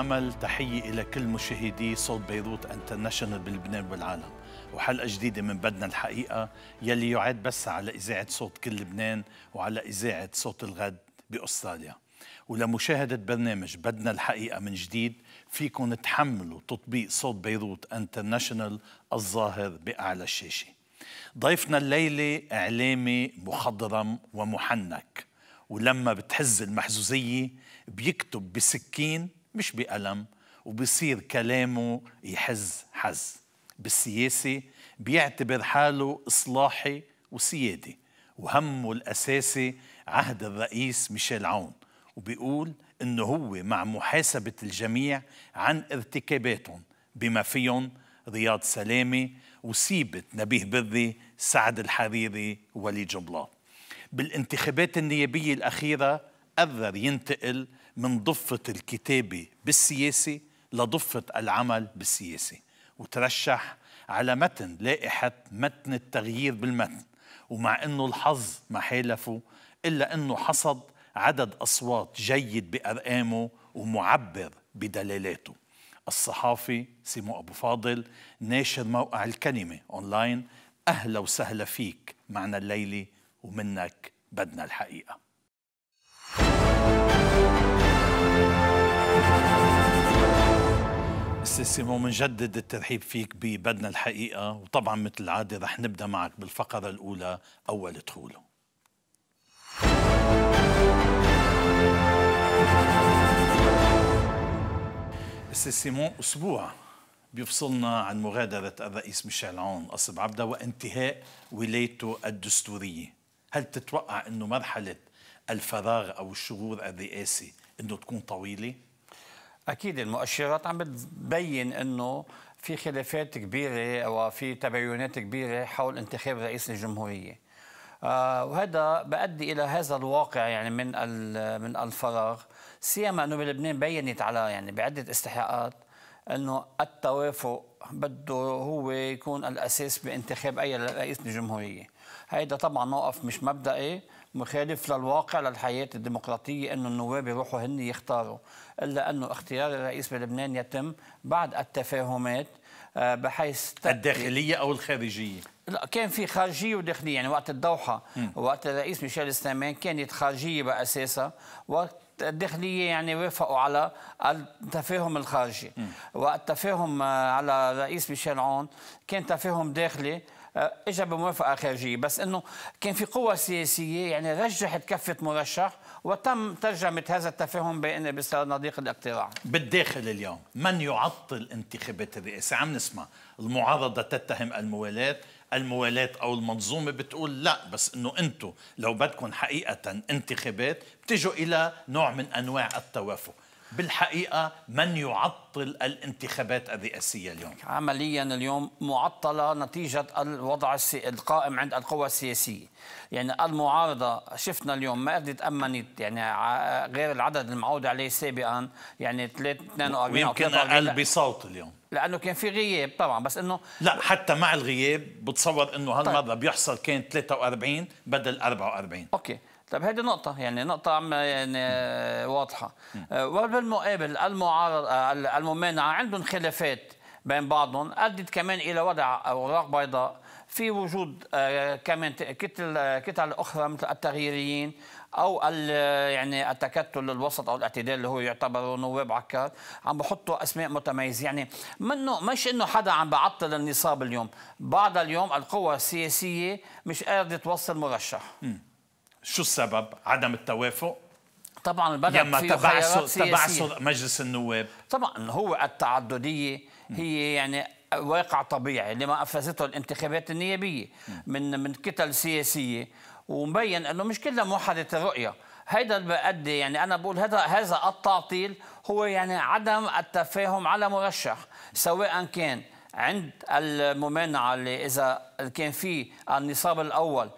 العمل تحية إلى كل مشاهدي صوت بيروت انترناشونال بلبنان والعالم وحلقة جديدة من بدنا الحقيقة يلي يعاد بس على إذاعة صوت كل لبنان وعلى إذاعة صوت الغد بأستراليا ولمشاهدة برنامج بدنا الحقيقة من جديد فيكم تحملوا تطبيق صوت بيروت انترناشونال الظاهر بأعلى الشاشة ضيفنا الليلة إعلامي مخضرم ومحنك ولما بتحز المحزوزية بيكتب بسكين مش بألم وبصير كلامه يحز حز بالسياسة بيعتبر حاله إصلاحي وسيادي وهمه الأساسي عهد الرئيس ميشيل عون وبيقول إنه هو مع محاسبة الجميع عن ارتكاباتهم بما فيهم رياض سلامة وسيبة نبيه بري سعد الحريري ولي جبلاط بالانتخابات النيابية الأخيرة قرر ينتقل من ضفة الكتابة بالسياسة لضفة العمل بالسياسة وترشح على متن لائحة متن التغيير بالمتن ومع أنه الحظ ما حالفه إلا أنه حصد عدد أصوات جيد بأرقامه ومعبر بدلالاته الصحافي سيمو أبو فاضل ناشر موقع الكلمة أونلاين أهلا وسهلا فيك معنا الليلة ومنك بدنا الحقيقة سيمو منجدد الترحيب فيك ببدنا الحقيقة وطبعا مثل العادة رح نبدأ معك بالفقرة الأولى أول دخوله سي سيمون أسبوع بيفصلنا عن مغادرة الرئيس ميشيل عون أصب عبده وانتهاء ولايته الدستورية هل تتوقع أنه مرحلة الفراغ أو الشغور الرئاسي أنه تكون طويلة؟ اكيد المؤشرات عم بتبين انه في خلافات كبيره وفي تباينات كبيره حول انتخاب رئيس الجمهوريه آه، وهذا بأدي إلى هذا الواقع يعني من من الفراغ سيما أنه بلبنان بينت على يعني بعدة استحقاقات أنه التوافق بده هو يكون الأساس بانتخاب أي رئيس للجمهورية هيدا طبعا موقف مش مبدئي مخالف للواقع للحياة الديمقراطية أنه النواب يروحوا هن يختاروا إلا أنه اختيار الرئيس بلبنان يتم بعد التفاهمات آه، بحيث الداخلية أو الخارجية؟ لا كان في خارجيه وداخليه يعني وقت الدوحه وقت الرئيس ميشيل سليمان كانت خارجيه باساسها وقت الداخليه يعني وافقوا على التفاهم الخارجي وقت آه، على الرئيس ميشيل عون كان تفاهم داخلي آه، اجى بموافقه خارجيه بس انه كان في قوى سياسيه يعني رجحت كفه مرشح وتم ترجمة هذا التفاهم بين بصدد نضيق الاقتراع بالداخل اليوم من يعطل انتخابات الرئاسة عم نسمع المعارضة تتهم الموالاة الموالاة أو المنظومة بتقول لا بس إنه أنتم لو بدكم حقيقة انتخابات بتجوا إلى نوع من أنواع التوافق بالحقيقة من يعطل الانتخابات الرئاسية اليوم عمليا اليوم معطلة نتيجة الوضع السي... القائم عند القوى السياسية يعني المعارضة شفنا اليوم ما قدرت أمنت يعني غير العدد المعود عليه سابقا يعني 42 ويمكن أقل بصوت اليوم لانه كان في غياب طبعا بس انه لا حتى مع الغياب بتصور انه هالمره طيب. بيحصل كان 43 بدل 44 اوكي طيب هذه نقطة يعني نقطة عم يعني آه، واضحة آه، وبالمقابل المعارضة آه، الممانعة عندهم خلافات بين بعضهم أدت كمان إلى وضع أوراق بيضاء في وجود كمان كتل كتل أخرى مثل التغييريين او يعني التكتل الوسط او الاعتدال اللي هو يعتبر نواب عكار عم بحطوا اسماء متميزه يعني منه مش انه حدا عم بعطل النصاب اليوم بعد اليوم القوى السياسيه مش قادره توصل مرشح شو السبب عدم التوافق طبعا البلد لما تبعث مجلس النواب طبعا هو التعدديه هي يعني واقع طبيعي لما افازته الانتخابات النيابيه من من كتل سياسيه ومبين انه مش كلها موحده الرؤيه هيدا اللي بيؤدي يعني انا بقول هذا هذا التعطيل هو يعني عدم التفاهم على مرشح سواء كان عند الممانعه اللي اذا كان في النصاب الاول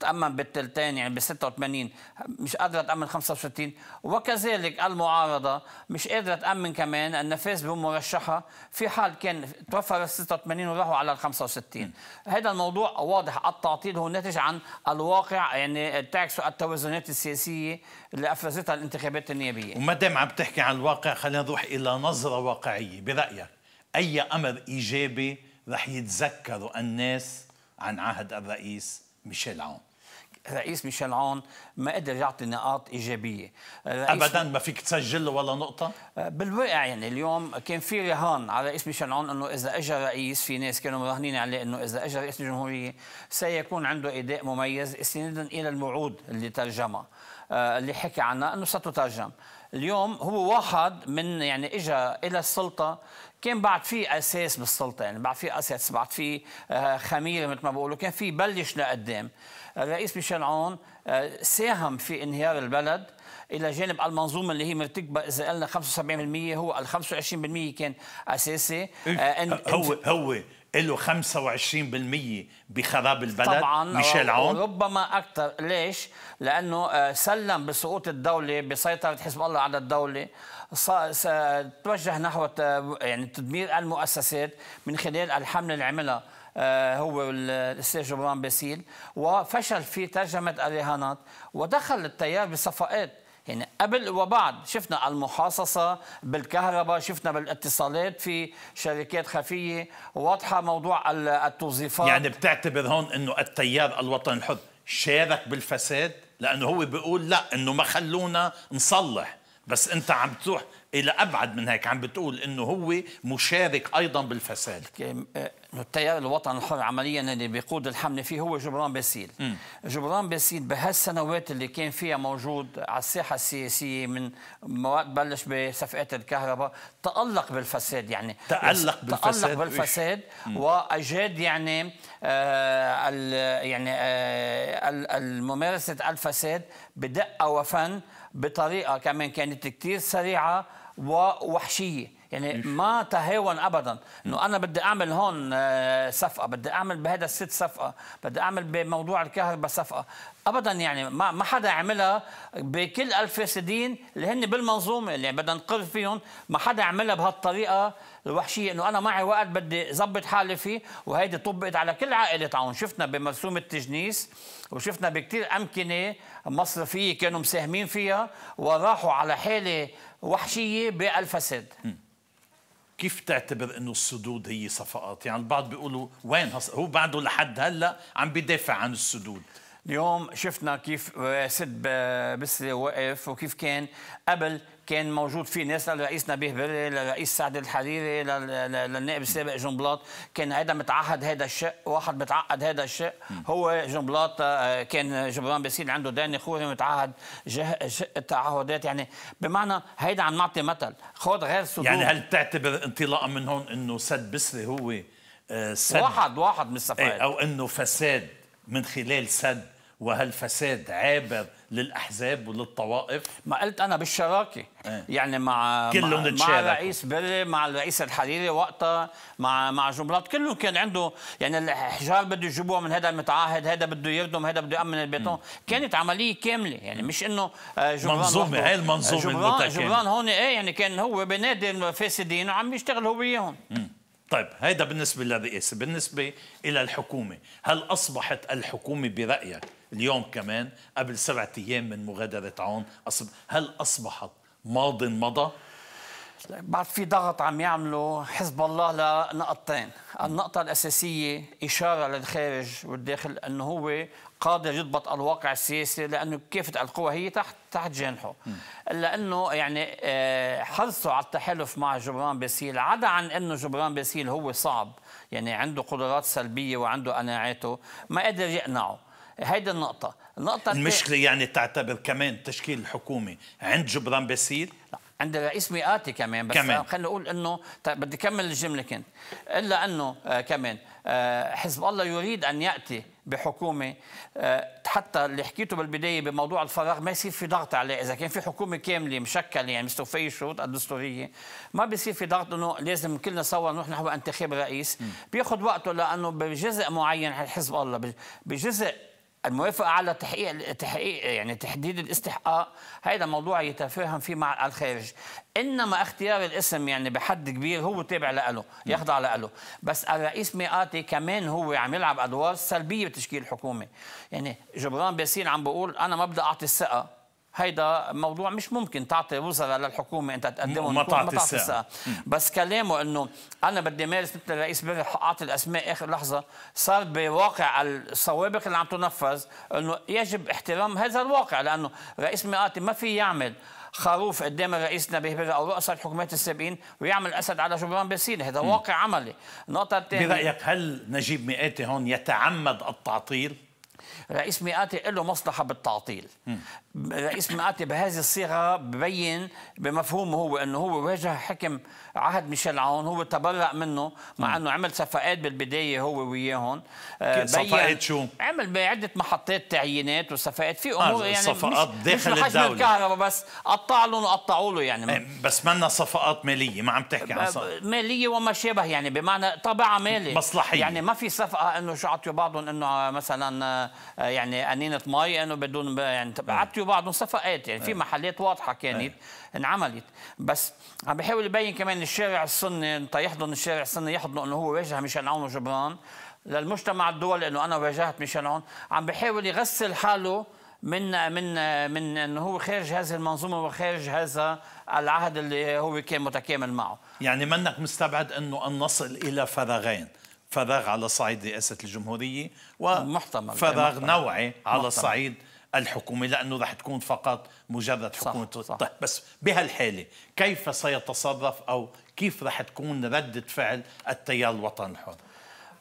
تأمن بالثلثين يعني ب 86 مش قادرة تأمن 65 وكذلك المعارضة مش قادرة تأمن كمان النفاذ بمرشحة في حال كان توفر ال 86 وراحوا على ال 65 هذا الموضوع واضح التعطيل هو ناتج عن الواقع يعني تعكس التوازنات السياسية اللي أفرزتها الانتخابات النيابية وما دام عم تحكي عن الواقع خلينا نروح إلى نظرة واقعية برأيك أي أمر إيجابي رح يتذكروا الناس عن عهد الرئيس ميشيل عون رئيس ميشيل عون ما قدر يعطي نقاط ايجابيه ابدا ما فيك تسجل ولا نقطه آه، بالواقع يعني اليوم كان في رهان على رئيس ميشيل عون انه اذا اجى رئيس في ناس كانوا مراهنين عليه انه اذا اجى رئيس الجمهوريه سيكون عنده اداء مميز استنادا الى الوعود اللي ترجمها آه، اللي حكي عنها انه ستترجم اليوم هو واحد من يعني اجى الى السلطه كان بعد في اساس بالسلطه يعني بعد في اساس بعد في آه، خميره مثل ما بقولوا كان في بلش لقدام الرئيس ميشيل عون آه، ساهم في انهيار البلد الى جانب المنظومه اللي هي مرتكبه اذا قلنا 75% هو ال 25% كان اساسي آه، هو هو له 25% بخراب البلد طبعا ميشيل عون ربما اكثر ليش؟ لانه آه، سلم بسقوط الدوله بسيطره حزب الله على الدوله توجه نحو يعني تدمير المؤسسات من خلال الحمله اللي عملها آه، هو الاستاذ جبران باسيل وفشل في ترجمه الرهانات ودخل التيار بصفقات يعني قبل وبعد شفنا المحاصصة بالكهرباء شفنا بالاتصالات في شركات خفية واضحة موضوع التوظيفات يعني بتعتبر هون أنه التيار الوطني الحر شارك بالفساد لأنه هو بيقول لا أنه ما خلونا نصلح بس أنت عم تروح إلى أبعد من هيك عم بتقول أنه هو مشارك أيضا بالفساد التيار الوطني الحر عمليا اللي بيقود الحمله فيه هو جبران باسيل م. جبران باسيل بهالسنوات اللي كان فيها موجود على الساحه السياسيه من مواد بلش بصفقات الكهرباء تالق بالفساد يعني تالق بالفساد تالق بالفساد واجاد يعني آه يعني آه ممارسه الفساد بدقه وفن بطريقه كمان كانت كثير سريعه ووحشيه يعني ما تهاون ابدا انه انا بدي اعمل هون آه، صفقه بدي اعمل بهذا الست صفقه بدي اعمل بموضوع الكهرباء صفقه ابدا يعني ما ما حدا عملها بكل الفاسدين اللي هن بالمنظومه اللي يعني بدنا نقر فيهم ما حدا عملها بهالطريقه الوحشيه انه انا معي وقت بدي ظبط حالي فيه وهيدي طبقت على كل عائله عون شفنا بمرسوم التجنيس وشفنا بكثير امكنه مصرفيه كانوا مساهمين فيها وراحوا على حاله وحشيه بالفساد كيف تعتبر انه السدود هي صفقات يعني البعض بيقولوا وين هو بعده لحد هلا عم بيدافع عن السدود اليوم شفنا كيف آه، سد بس وقف وكيف كان قبل كان موجود فيه ناس للرئيس نبيه بري للرئيس سعد الحريري للنائب السابق جنبلاط كان هيدا متعهد هذا الشق واحد متعقد هذا الشق هو جنبلاط آه، كان جبران باسيل عنده داني خوري متعهد شق التعهدات يعني بمعنى هيدا عم نعطي مثل خذ غير صدور يعني هل بتعتبر انطلاقا من هون انه سد بسري هو آه، سد واحد واحد من الصفقات إيه، او انه فساد من خلال سد وهالفساد عابر للاحزاب وللطوائف ما قلت انا بالشراكه ايه؟ يعني مع كلهم مع, مع الرئيس بري مع الرئيس الحريري وقتها مع مع جملات كلهم كان عنده يعني الحجار بده يجيبوها من هذا المتعهد هذا بده يردم هذا بده يامن البيتون كانت عمليه كامله يعني مش انه آه، جبران منظومه هي المنظومه جبران, جبران هون ايه يعني كان هو بينادي الفاسدين وعم يشتغل هو وياهم طيب هيدا بالنسبه للرئاسه بالنسبه الى الحكومه هل اصبحت الحكومه برايك اليوم كمان قبل سبعة أيام من مغادرة عون أصب... هل أصبحت ماض مضى؟ بعد في ضغط عم يعمله حزب الله لنقطتين النقطة الأساسية إشارة للخارج والداخل أنه هو قادر يضبط الواقع السياسي لأنه كافة القوى هي تحت تحت جنحه لأنه يعني آه، حرصه على التحالف مع جبران باسيل عدا عن أنه جبران باسيل هو صعب يعني عنده قدرات سلبية وعنده قناعاته ما قدر يقنعه هيدي النقطة، النقطة المشكلة يعني تعتبر كمان تشكيل الحكومة عند جبران باسيل؟ لا عند الرئيس مئاتي كمان بس كمان. خلينا نقول انه طيب بدي كمل الجمله كنت الا انه آه كمان آه حزب الله يريد ان ياتي بحكومه آه حتى اللي حكيته بالبدايه بموضوع الفراغ ما يصير في ضغط عليه اذا كان في حكومه كامله مشكله يعني مستوفيه الشروط الدستوريه ما بيصير في ضغط انه لازم كلنا سوا نروح نحو انتخاب رئيس بياخذ وقته لانه بجزء معين حزب الله بجزء الموافقة على تحقيق تحقيق يعني تحديد الاستحقاق هذا موضوع يتفاهم فيه مع الخارج انما اختيار الاسم يعني بحد كبير هو تابع لإله نعم. يخضع لإله بس الرئيس ميقاتي كمان هو عم يلعب ادوار سلبيه بتشكيل الحكومه يعني جبران باسيل عم بقول انا ما بدي اعطي الثقه هيدا موضوع مش ممكن تعطي وزراء للحكومه انت تقدمهم ما تعطي الساعه بس كلامه انه انا بدي مارس مثل الرئيس بيري اعطي الاسماء اخر لحظه صار بواقع السوابق اللي عم تنفذ انه يجب احترام هذا الواقع لانه رئيس مئاتي ما في يعمل خروف قدام الرئيس نبيه بري او رؤساء الحكومات السابقين ويعمل اسد على جبران باسيل هذا واقع عملي النقطه الثانيه برايك هل نجيب مئاتي هون يتعمد التعطيل رئيس مئاتي له مصلحة بالتعطيل م. رئيس مقاتي بهذه الصيغه ببين بمفهومه هو انه هو واجه حكم عهد ميشيل عون هو تبرأ منه مع انه عمل صفقات بالبدايه هو وياهم آه، صفقات شو؟ عمل بعده محطات تعيينات وصفقات في امور آه، يعني صفقات داخل مش الدوله الكهرباء بس قطع لهم وقطعوا له يعني إيه، بس منا صفقات ماليه ما عم تحكي عن صفقات ماليه وما شابه يعني بمعنى طابعها مالي مصلحيه يعني ما في صفقه انه شو عطوا بعضهم انه آه، مثلا يعني انينه مي انه بدون يعني عطوا فيه بعض صفقات يعني في محلات واضحه كانت انعملت بس عم بحاول يبين كمان الشارع السني انت يحضن الشارع السني يحضنه انه هو واجه ميشيل عون وجبران للمجتمع الدولي انه انا واجهت ميشيل عون عم بحاول يغسل حاله من من من انه هو خارج هذه المنظومه وخارج هذا العهد اللي هو كان متكامل معه يعني منك مستبعد انه ان نصل الى فراغين فراغ على صعيد رئاسه الجمهوريه ومحتمل فراغ محتمل. نوعي على محتمل. صعيد الحكومة لأنه راح تكون فقط مجرد حكومة صح صح. طيب، بس بهالحالة كيف سيتصرف أو كيف راح تكون ردة فعل التيار الوطني الحر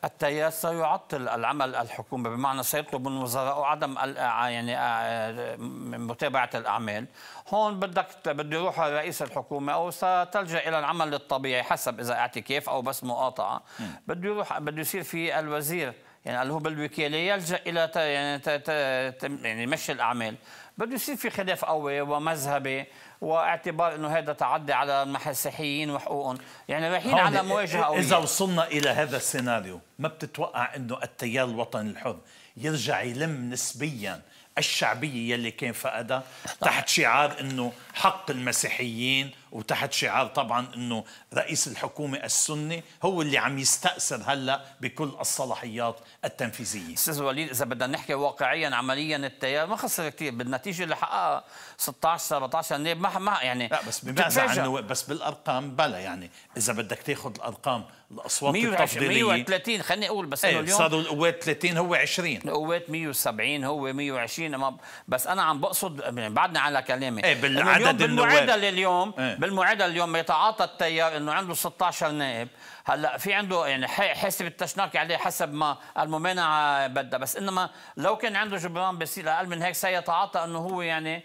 التيار سيعطل العمل الحكومي بمعنى سيطلب من الوزراء عدم آه، يعني آه، آه، متابعه الاعمال هون بدك بده يروح رئيس الحكومه او ستلجا الى العمل الطبيعي حسب اذا اعتكاف او بس مقاطعه بده يروح بده يصير في الوزير يعني اللي هو بالوكاله يلجا الى تا يعني تا تا يعني مشي الاعمال بده يصير في خلاف قوي ومذهبي واعتبار انه هذا تعدي على المسيحيين وحقوقهم يعني رايحين على مواجهه قويه اذا وصلنا الى هذا السيناريو ما بتتوقع انه التيار الوطني الحر يرجع يلم نسبيا الشعبيه يلي كان فقدها تحت شعار انه حق المسيحيين وتحت شعار طبعا انه رئيس الحكومه السني هو اللي عم يستاثر هلا بكل الصلاحيات التنفيذيه. استاذ وليد اذا بدنا نحكي واقعيا عمليا التيار ما خسر كثير بالنتيجه اللي حققها 16 17 نائب ما ما يعني لا بس بماذا عن بس بالارقام بلا يعني اذا بدك تاخذ الارقام الاصوات التفضيليه 130 خليني اقول بس إيه، انه اليوم صاروا القوات 30 هو 20 القوات 170 هو 120 بس انا عم بقصد يعني بعدنا على كلامي ايه بالعدد بالمعادله اليوم إيه. بالمعادله اليوم يتعاطى التيار انه عنده 16 نائب هلا في عنده يعني حاسب التشناقي يعني عليه حسب ما الممانعه بدها بس انما لو كان عنده جبران بيصير اقل من هيك سيتعاطى انه هو يعني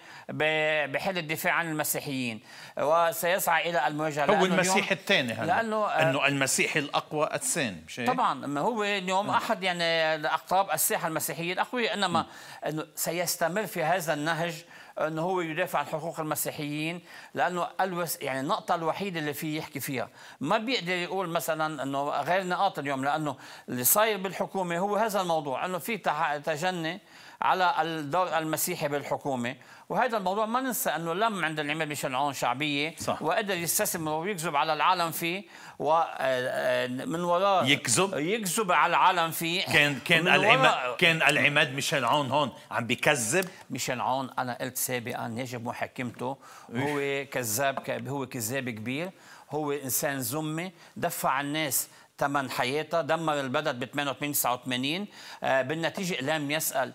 بحل الدفاع عن المسيحيين وسيسعى الى المواجهه هو المسيحي الثاني هلا لانه آه، انه المسيحي الاقوى الثاني مش طبعا هو اليوم احد يعني اقطاب الساحه المسيحيه الاقوياء انما انه سيستمر في هذا النهج انه هو يدافع عن حقوق المسيحيين لانه الوس يعني النقطه الوحيده اللي فيه يحكي فيها ما بيقدر يقول مثلا انه غير نقاط اليوم لانه اللي صاير بالحكومه هو هذا الموضوع انه في تجني على الدور المسيحي بالحكومه وهذا الموضوع ما ننسى انه لم عند العماد ميشيل عون شعبيه صح. وقدر يستثمر ويكذب على العالم فيه ومن آه، آه، وراء يكذب يكذب على العالم فيه كان كان العماد كان العماد ميشيل عون هون عم بكذب ميشيل عون انا قلت سابقا يجب محاكمته هو كذاب هو كذاب كبير هو انسان زمي دفع الناس ثمن حياتها دمر البلد ب 88 89 بالنتيجه لم يسال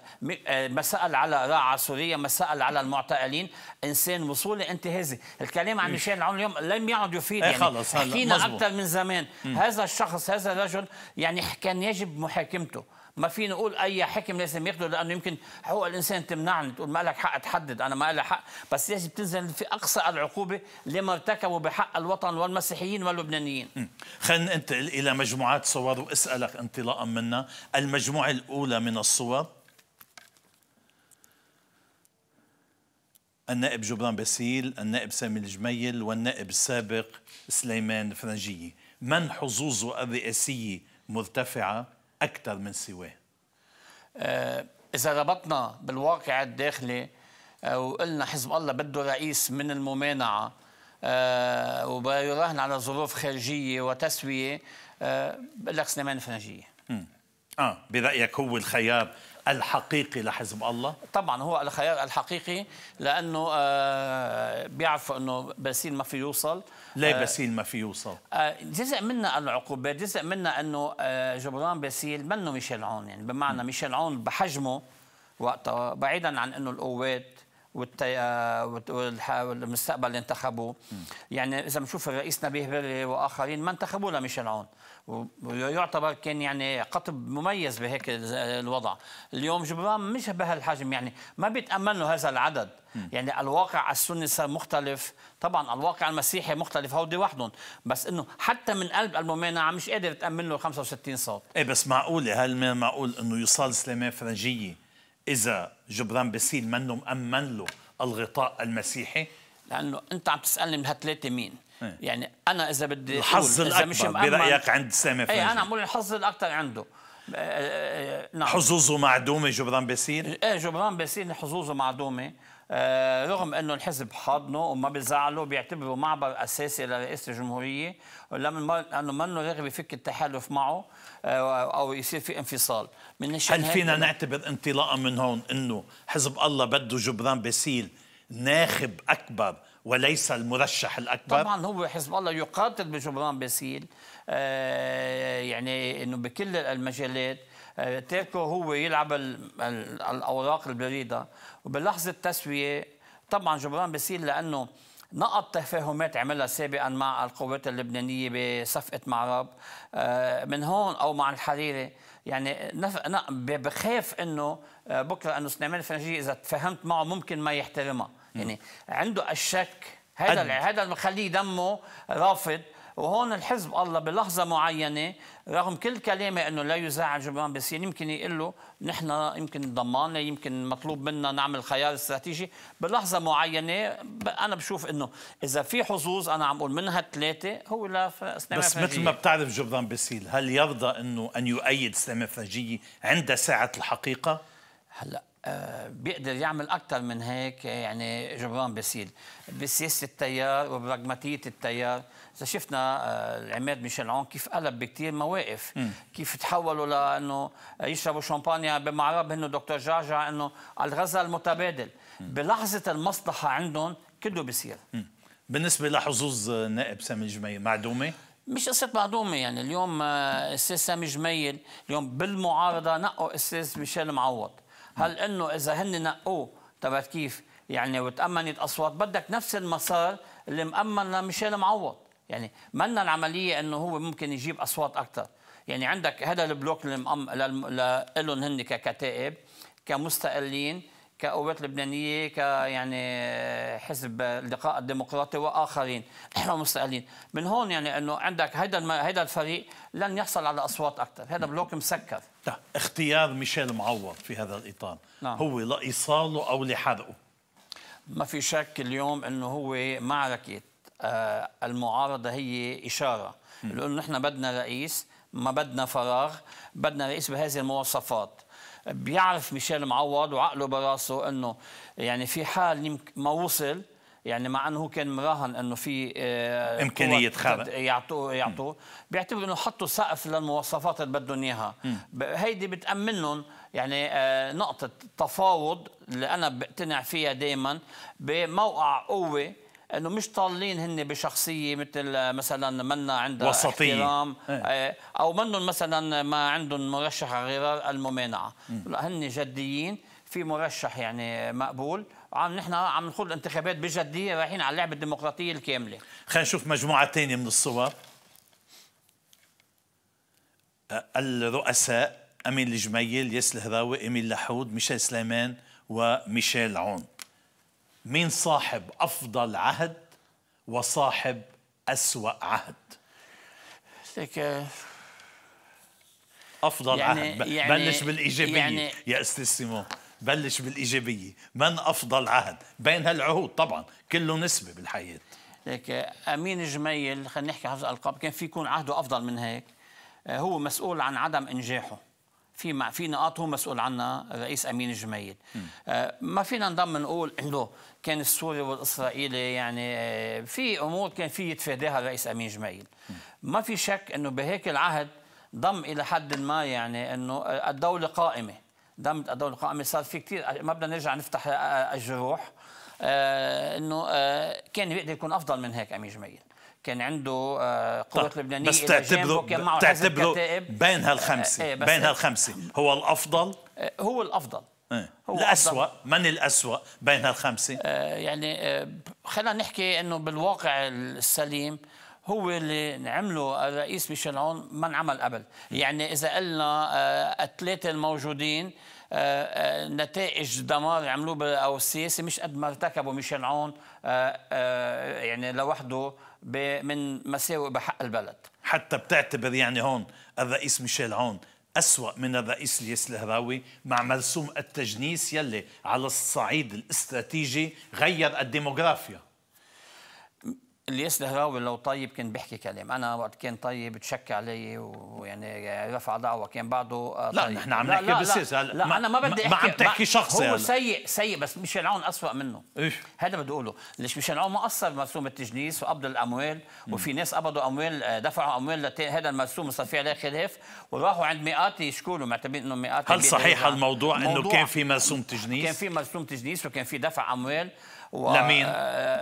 آه، ما سال على راعه سوريا ما سال على المعتقلين انسان وصولي انتهازي الكلام عن ميشيل العون اليوم لم يعد يفيد إيه، يعني خلص حكينا اكثر من زمان هذا الشخص هذا الرجل يعني كان يجب محاكمته ما في نقول اي حكم لازم ياخذه لانه يمكن حقوق الانسان تمنعني تقول ما لك حق تحدد انا ما لي حق بس لازم تنزل في اقصى العقوبه لما ارتكبوا بحق الوطن والمسيحيين واللبنانيين خلينا ننتقل الى مجموعات صور واسالك انطلاقا منها المجموعه الاولى من الصور النائب جبران باسيل النائب سامي الجميل والنائب السابق سليمان فرنجية من حظوظه الرئاسية مرتفعة أكثر من سواه آه، إذا ربطنا بالواقع الداخلي آه، وقلنا حزب الله بده رئيس من الممانعة آه، وبيراهن على ظروف خارجية وتسوية بقول لك سليمان فرنجية اه برايك هو الخيار الحقيقي لحزب الله؟ طبعا هو الخيار الحقيقي لانه آه، بيعرف انه باسيل ما في يوصل ليه آه، باسيل ما في يوصل؟ آه، جزء منا العقوبات، جزء منا انه جبران باسيل منه ميشيل عون يعني بمعنى ميشيل عون بحجمه وقتها بعيدا عن انه القوات والمستقبل اللي انتخبوه يعني اذا بنشوف الرئيس نبيه بري واخرين ما انتخبوه لميشيل عون ويعتبر كان يعني قطب مميز بهيك الوضع اليوم جبران مش بهالحجم يعني ما بيتامن له هذا العدد م. يعني الواقع السني صار مختلف طبعا الواقع المسيحي مختلف هودي وحدهم بس انه حتى من قلب الممانعه مش قادر تامن له 65 صوت ايه بس معقوله هل معقول انه يصال سليمان فرنجيه اذا جبران بسيل منه مامن له الغطاء المسيحي لانه انت عم تسالني من هالثلاثه مين إيه. يعني انا اذا بدي الحظ الاكبر مش برايك عند سامي اي انا عم الحظ الاكثر عنده إيه، إيه، نعم حظوظه معدومه جبران باسيل؟ ايه جبران باسيل حظوظه معدومه رغم انه الحزب حاضنه وما بزعله بيعتبره معبر اساسي لرئيس الجمهوريه لما لانه منه رغبه يفك التحالف معه او يصير في انفصال من هل فينا نعتبر انطلاقا من هون انه حزب الله بده جبران باسيل ناخب اكبر وليس المرشح الأكبر طبعا هو حزب الله يقاتل بجبران باسيل آه، يعني أنه بكل المجالات آه، تركه هو يلعب الأوراق البريدة وبلحظة التسوية طبعا جبران باسيل لأنه نقط تفاهمات عملها سابقا مع القوات اللبنانيه بصفقه معرب آه، من هون او مع الحريري يعني بخاف انه بكره انه سليمان الفرنجي اذا تفاهمت معه ممكن ما يحترمها يعني عنده الشك هذا هذا اللي مخليه دمه رافض وهون الحزب الله بلحظة معينة رغم كل كلامه أنه لا يزعج جبران بس يعني يمكن يقول له نحن يمكن ضمانة يمكن مطلوب منا نعمل خيار استراتيجي بلحظة معينة أنا بشوف أنه إذا في حظوظ أنا عم أقول منها ثلاثة هو لا بس مثل ما بتعرف جبران بسيل هل يرضى أنه أن يؤيد سلام فاجية عند ساعة الحقيقة؟ هلا آه، بيقدر يعمل اكثر من هيك يعني جبران بسيل بسياسه التيار وبراغماتيه التيار اذا شفنا آه، العماد ميشيل عون كيف قلب بكثير مواقف م. كيف تحولوا لانه يشربوا شامبانيا بمعرب انه دكتور جعجع انه الغزل المتبادل م. بلحظه المصلحه عندهم كله بيصير بالنسبه لحظوظ نائب سامي الجميل معدومه مش قصة معدومة يعني اليوم آه، أستاذ سامي جميل اليوم بالمعارضة نقوا أستاذ ميشيل معوض هل انه اذا هن نقوه تبعت كيف يعني وتامنت اصوات بدك نفس المسار اللي مامن لميشيل معوض يعني منا العمليه انه هو ممكن يجيب اصوات اكثر يعني عندك هذا البلوك اللي مأم... لهم هن ككتائب كمستقلين كقوات لبنانيه كيعني حزب اللقاء الديمقراطي واخرين ومستقلين من هون يعني انه عندك هيدا هيدا الفريق لن يحصل على اصوات اكثر هذا بلوك مسكر نعم. اختيار ميشيل معوض في هذا الاطار نعم. هو لايصاله او لحرقه ما في شك اليوم انه هو معركه آه، المعارضه هي اشاره لانه نحن بدنا رئيس ما بدنا فراغ بدنا رئيس بهذه المواصفات بيعرف ميشيل معوض وعقله براسه انه يعني في حال ما وصل يعني مع انه هو كان مراهن انه في آه امكانيه خرق يعطوه يعطوه بيعتبر انه حطوا سقف للمواصفات اللي بدهم اياها هيدي بتامن لهم يعني آه نقطه تفاوض اللي انا بقتنع فيها دائما بموقع قوه انه مش طالين هن بشخصيه مثل آه، مثلا منا عندها وسطية. احترام ايه. آه، او منهم مثلا ما عندهم مرشح غير الممانعه لا هن جديين في مرشح يعني مقبول عم نحن عم نخوض الانتخابات بجديه رايحين على اللعبه الديمقراطيه الكامله خلينا نشوف مجموعه ثانيه من الصور الرؤساء امين الجميل ياس الهراوي امين لحود ميشيل سليمان وميشيل عون مين صاحب أفضل عهد وصاحب أسوأ عهد لك أفضل يعني عهد يعني بلش بالإيجابية يعني يا أستاذ سيمون بلش بالإيجابية من أفضل عهد بين هالعهود طبعا كله نسبة بالحياة لك أمين جميل خلينا نحكي حفظ ألقاب كان في يكون عهده أفضل من هيك آه، هو مسؤول عن عدم إنجاحه في مع في نقاط هو مسؤول عنها الرئيس امين جميل آه، ما فينا نضم نقول انه كان السوري والاسرائيلي يعني آه، في امور كان في يتفاداها الرئيس امين جميل ما في شك انه بهيك العهد ضم الى حد ما يعني انه الدوله قائمه ضمت الدوله قائمه صار في كثير ما بدنا نرجع نفتح آه، الجروح انه كان بيقدر يكون افضل من هيك امين جميل كان عنده آه، قوة طيب، لبنانية بس تعتبره تعتبره آه، آه، بين هالخمسة بين هالخمسة هو الأفضل هو الأفضل إيه. هو الأسوأ أفضل. من الأسوأ بين هالخمسة يعني خلينا نحكي أنه بالواقع السليم هو اللي عمله الرئيس ميشيل عون ما انعمل قبل إيه. يعني إذا قلنا الثلاثة الموجودين نتائج دمار عملوه او السياسي مش قد ما ارتكبوا ميشيل عون يعني لوحده من مساوئ بحق البلد حتى بتعتبر يعني هون الرئيس ميشيل عون أسوأ من الرئيس الياس الهراوي مع مرسوم التجنيس يلي على الصعيد الاستراتيجي غير الديموغرافيا الياس الهراوي لو طيب كان بيحكي كلام انا وقت كان طيب تشك علي ويعني رفع دعوه كان يعني بعده آه، طيب. لا نحن عم نحكي بالسياسه لا, لا, لا, لا انا ما بدي احكي ما عم تحكي شخص هو يعني. سيء سيء بس ميشيل عون اسوء منه ايش هذا بدي اقوله ليش ميشيل عون ما قصر مرسوم التجنيس وقبض الاموال وفي ناس قبضوا اموال آه، دفعوا اموال هذا المرسوم صار في عليه خلاف وراحوا عند مئات يشكوا له معتبرين انه مئات هل صحيح الموضوع انه كان في مرسوم تجنيس؟ كان في مرسوم تجنيس وكان في دفع اموال و... لمين؟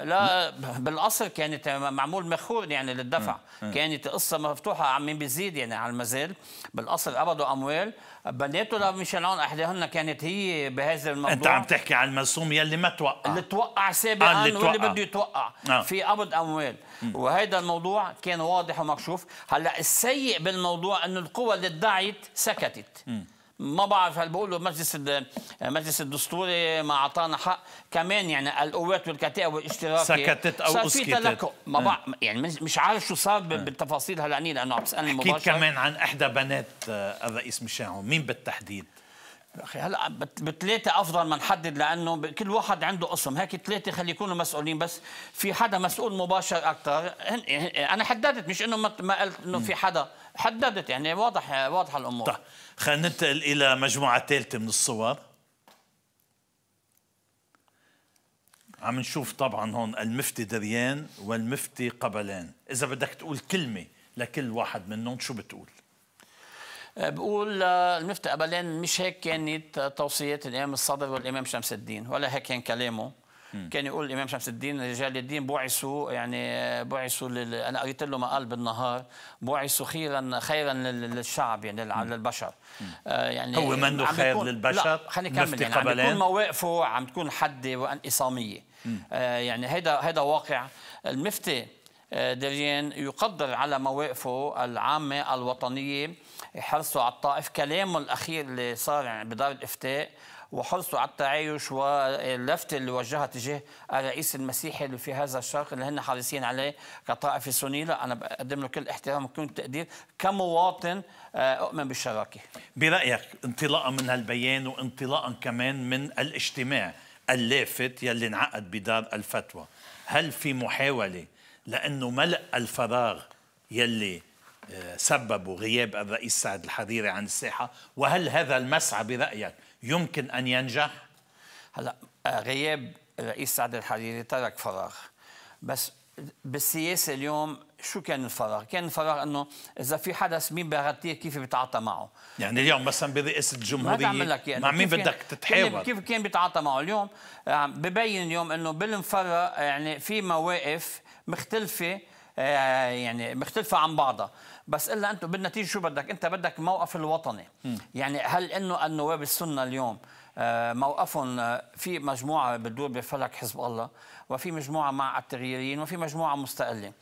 لا بالاصل كانت معمول مخور يعني للدفع م. كانت قصه مفتوحه عم بيزيد يعني على المزال بالاصل قبضوا اموال بناته ميشيل عون احداهن كانت هي بهذا الموضوع انت عم تحكي عن المرسوم يلي ما توقع اللي توقع سابقا آه واللي بده يتوقع آه. في قبض اموال وهذا الموضوع كان واضح ومكشوف هلا السيء بالموضوع انه القوى اللي ادعيت سكتت م. ما بعرف هل بقولوا مجلس مجلس المجلس الدستوري ما اعطانا حق كمان يعني القوات والكتائب والاشتراكي سكتت او اسكتت في تلكؤ ما آه. بعرف يعني مش عارف شو صار آه. بالتفاصيل هلأني لانه عم تسالني مباشره اكيد كمان عن احدى بنات آه، الرئيس مشاعون مين بالتحديد؟ اخي هلا بثلاثه افضل ما نحدد لانه كل واحد عنده قسم هيك ثلاثه خلي يكونوا مسؤولين بس في حدا مسؤول مباشر اكثر انا حددت مش انه ما قلت انه في حدا حددت يعني واضح واضحه الامور طيب. خلينا ننتقل إلى مجموعة ثالثة من الصور عم نشوف طبعا هون المفتي دريان والمفتي قبلان إذا بدك تقول كلمة لكل واحد منهم شو بتقول؟ أه، بقول آه، المفتي قبلان مش هيك كانت توصيات الإمام الصدر والإمام شمس الدين ولا هيك كان كلامه كان يقول الامام شمس الدين رجال الدين بعثوا يعني بعثوا لل... انا قريت له مقال بالنهار بعثوا خيرا خيرا للشعب يعني للبشر آه يعني هو منه خير بيكون... للبشر لا خلينا نكمل يعني عم تكون مواقفه عم تكون حاده وانقساميه آه يعني هيدا هيدا واقع المفتي آه، دريان يقدر على مواقفه العامة الوطنية حرصه على الطائف كلامه الأخير اللي صار يعني بدار الإفتاء وحرصه على التعايش واللفت اللي وجهها تجاه الرئيس المسيحي اللي في هذا الشرق اللي هن حريصين عليه كطائفه سنيه لا انا بقدم له كل احترام وكل تقدير كمواطن آه، اؤمن بالشراكه برايك انطلاقا من هالبيان وانطلاقا كمان من الاجتماع اللافت يلي انعقد بدار الفتوى هل في محاوله لانه ملء الفراغ يلي آه، سببه غياب الرئيس سعد الحريري عن الساحه وهل هذا المسعى برايك يمكن أن ينجح هلا آه، غياب الرئيس سعد الحريري ترك فراغ بس بالسياسة اليوم شو كان الفراغ؟ كان الفراغ انه اذا في حدث مين بغطيه كيف بيتعاطى معه؟ يعني اليوم مثلا برئاسه الجمهوريه ما لك يعني مع مين بدك تتحاور؟ كيف كان بيتعاطى معه اليوم؟ آه، ببين اليوم انه بالمفرق يعني في مواقف مختلفه آه، يعني مختلفة عن بعضها بس الا انتم بالنتيجه شو بدك انت بدك موقف الوطني م. يعني هل انه النواب السنه اليوم آه، موقفهم آه، في مجموعه بتدور بفلك حزب الله وفي مجموعه مع التغييريين وفي مجموعه مستقله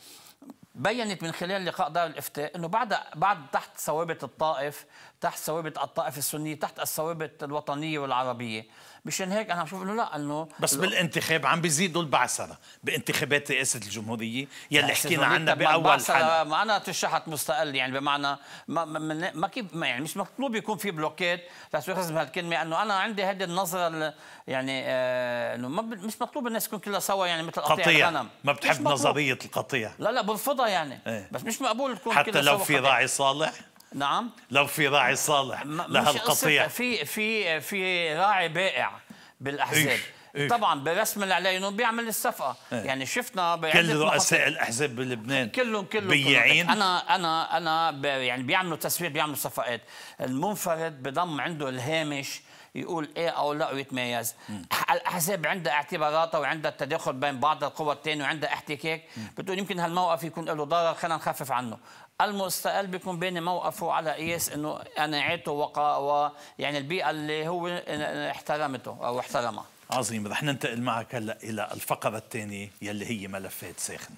بينت من خلال لقاء دار الافتاء انه بعد بعد تحت ثوابت الطائف تحت ثوابت الطائف السنيه تحت الثوابت الوطنيه والعربيه مشان هيك انا بشوف انه لا انه بس اللو... بالانتخاب عم بيزيدوا البعثره بانتخابات رئاسه الجمهوريه يلي حكينا عنها باول حلقه معنا تشحت مستقل يعني بمعنى ما ما, ما كيف ما يعني مش مطلوب يكون في بلوكات لتستخدم هالكلمه انه انا عندي هذه النظره يعني آه انه ما ب... مش مطلوب الناس تكون كلها سوا يعني مثل قطيع الغنم ما بتحب نظريه القطيع لا لا برفضها يعني ايه؟ بس مش مقبول تكون حتى لو في راعي صالح نعم لو في راعي صالح لهالقطيع في في في راعي بائع بالاحزاب إيش. إيه؟ طبعا برسم الاعلى انه بيعمل الصفقه إيه؟ يعني شفنا كل رؤساء الاحزاب بلبنان كلهم كلهم بياعين انا انا انا يعني بيعملوا تسويق بيعملوا صفقات المنفرد بضم عنده الهامش يقول ايه او لا ويتميز مم. الاحزاب عندها اعتباراتها وعندها التداخل بين بعض القوى الثانيه وعندها احتكاك بتقول يمكن هالموقف يكون له ضرر خلينا نخفف عنه المستقل بيكون بين موقفه على قياس انه قناعاته وقا ويعني البيئه اللي هو احترمته او احترمها عظيم رح ننتقل معك هلا الى الفقره الثانيه يلي هي ملفات ساخنه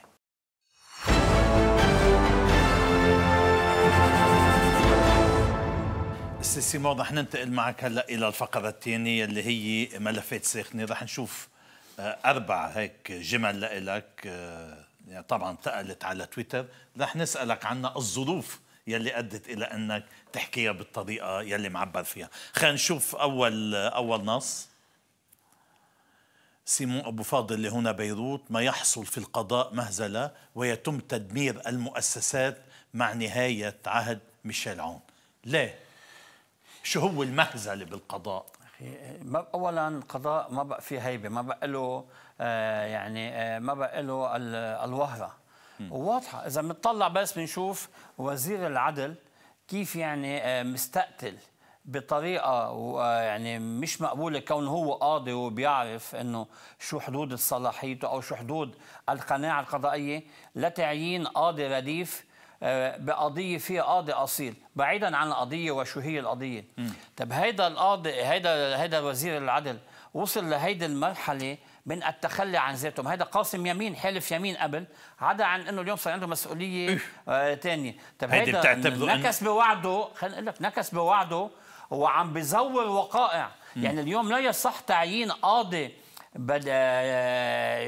استاذ سيمون رح ننتقل معك هلا الى الفقره الثانيه اللي هي ملفات ساخنه رح نشوف آه، اربع هيك جمل لك يعني طبعا تقلت على تويتر رح نسألك عنا الظروف يلي أدت إلى أنك تحكيها بالطريقة يلي معبر فيها خلينا نشوف أول أول نص سيمون أبو فاضل لهنا بيروت ما يحصل في القضاء مهزلة ويتم تدمير المؤسسات مع نهاية عهد ميشيل عون ليه؟ شو هو المهزلة بالقضاء؟ أخي أولا القضاء ما بقى فيه هيبة ما بقى له آه، يعني آه، ما بقى له الوهره وواضحه اذا بنطلع بس بنشوف وزير العدل كيف يعني آه، مستقتل بطريقه يعني مش مقبوله كون هو قاضي وبيعرف انه شو حدود صلاحيته او شو حدود القناعه القضائيه لتعيين قاضي رديف بقضيه فيها قاضي اصيل بعيدا عن القضيه وشو هي القضيه طب هيدا القاضي هيدا هيدا وزير العدل وصل لهيدي المرحله من التخلي عن ذاتهم هذا قاسم يمين حالف يمين قبل عدا عن انه اليوم صار عنده مسؤوليه إيه. آه ثانيه طب هيدا نكس بوعده خلينا نقول لك نكس بوعده وعم بزور وقائع م. يعني اليوم لا يصح تعيين قاضي بدا آه،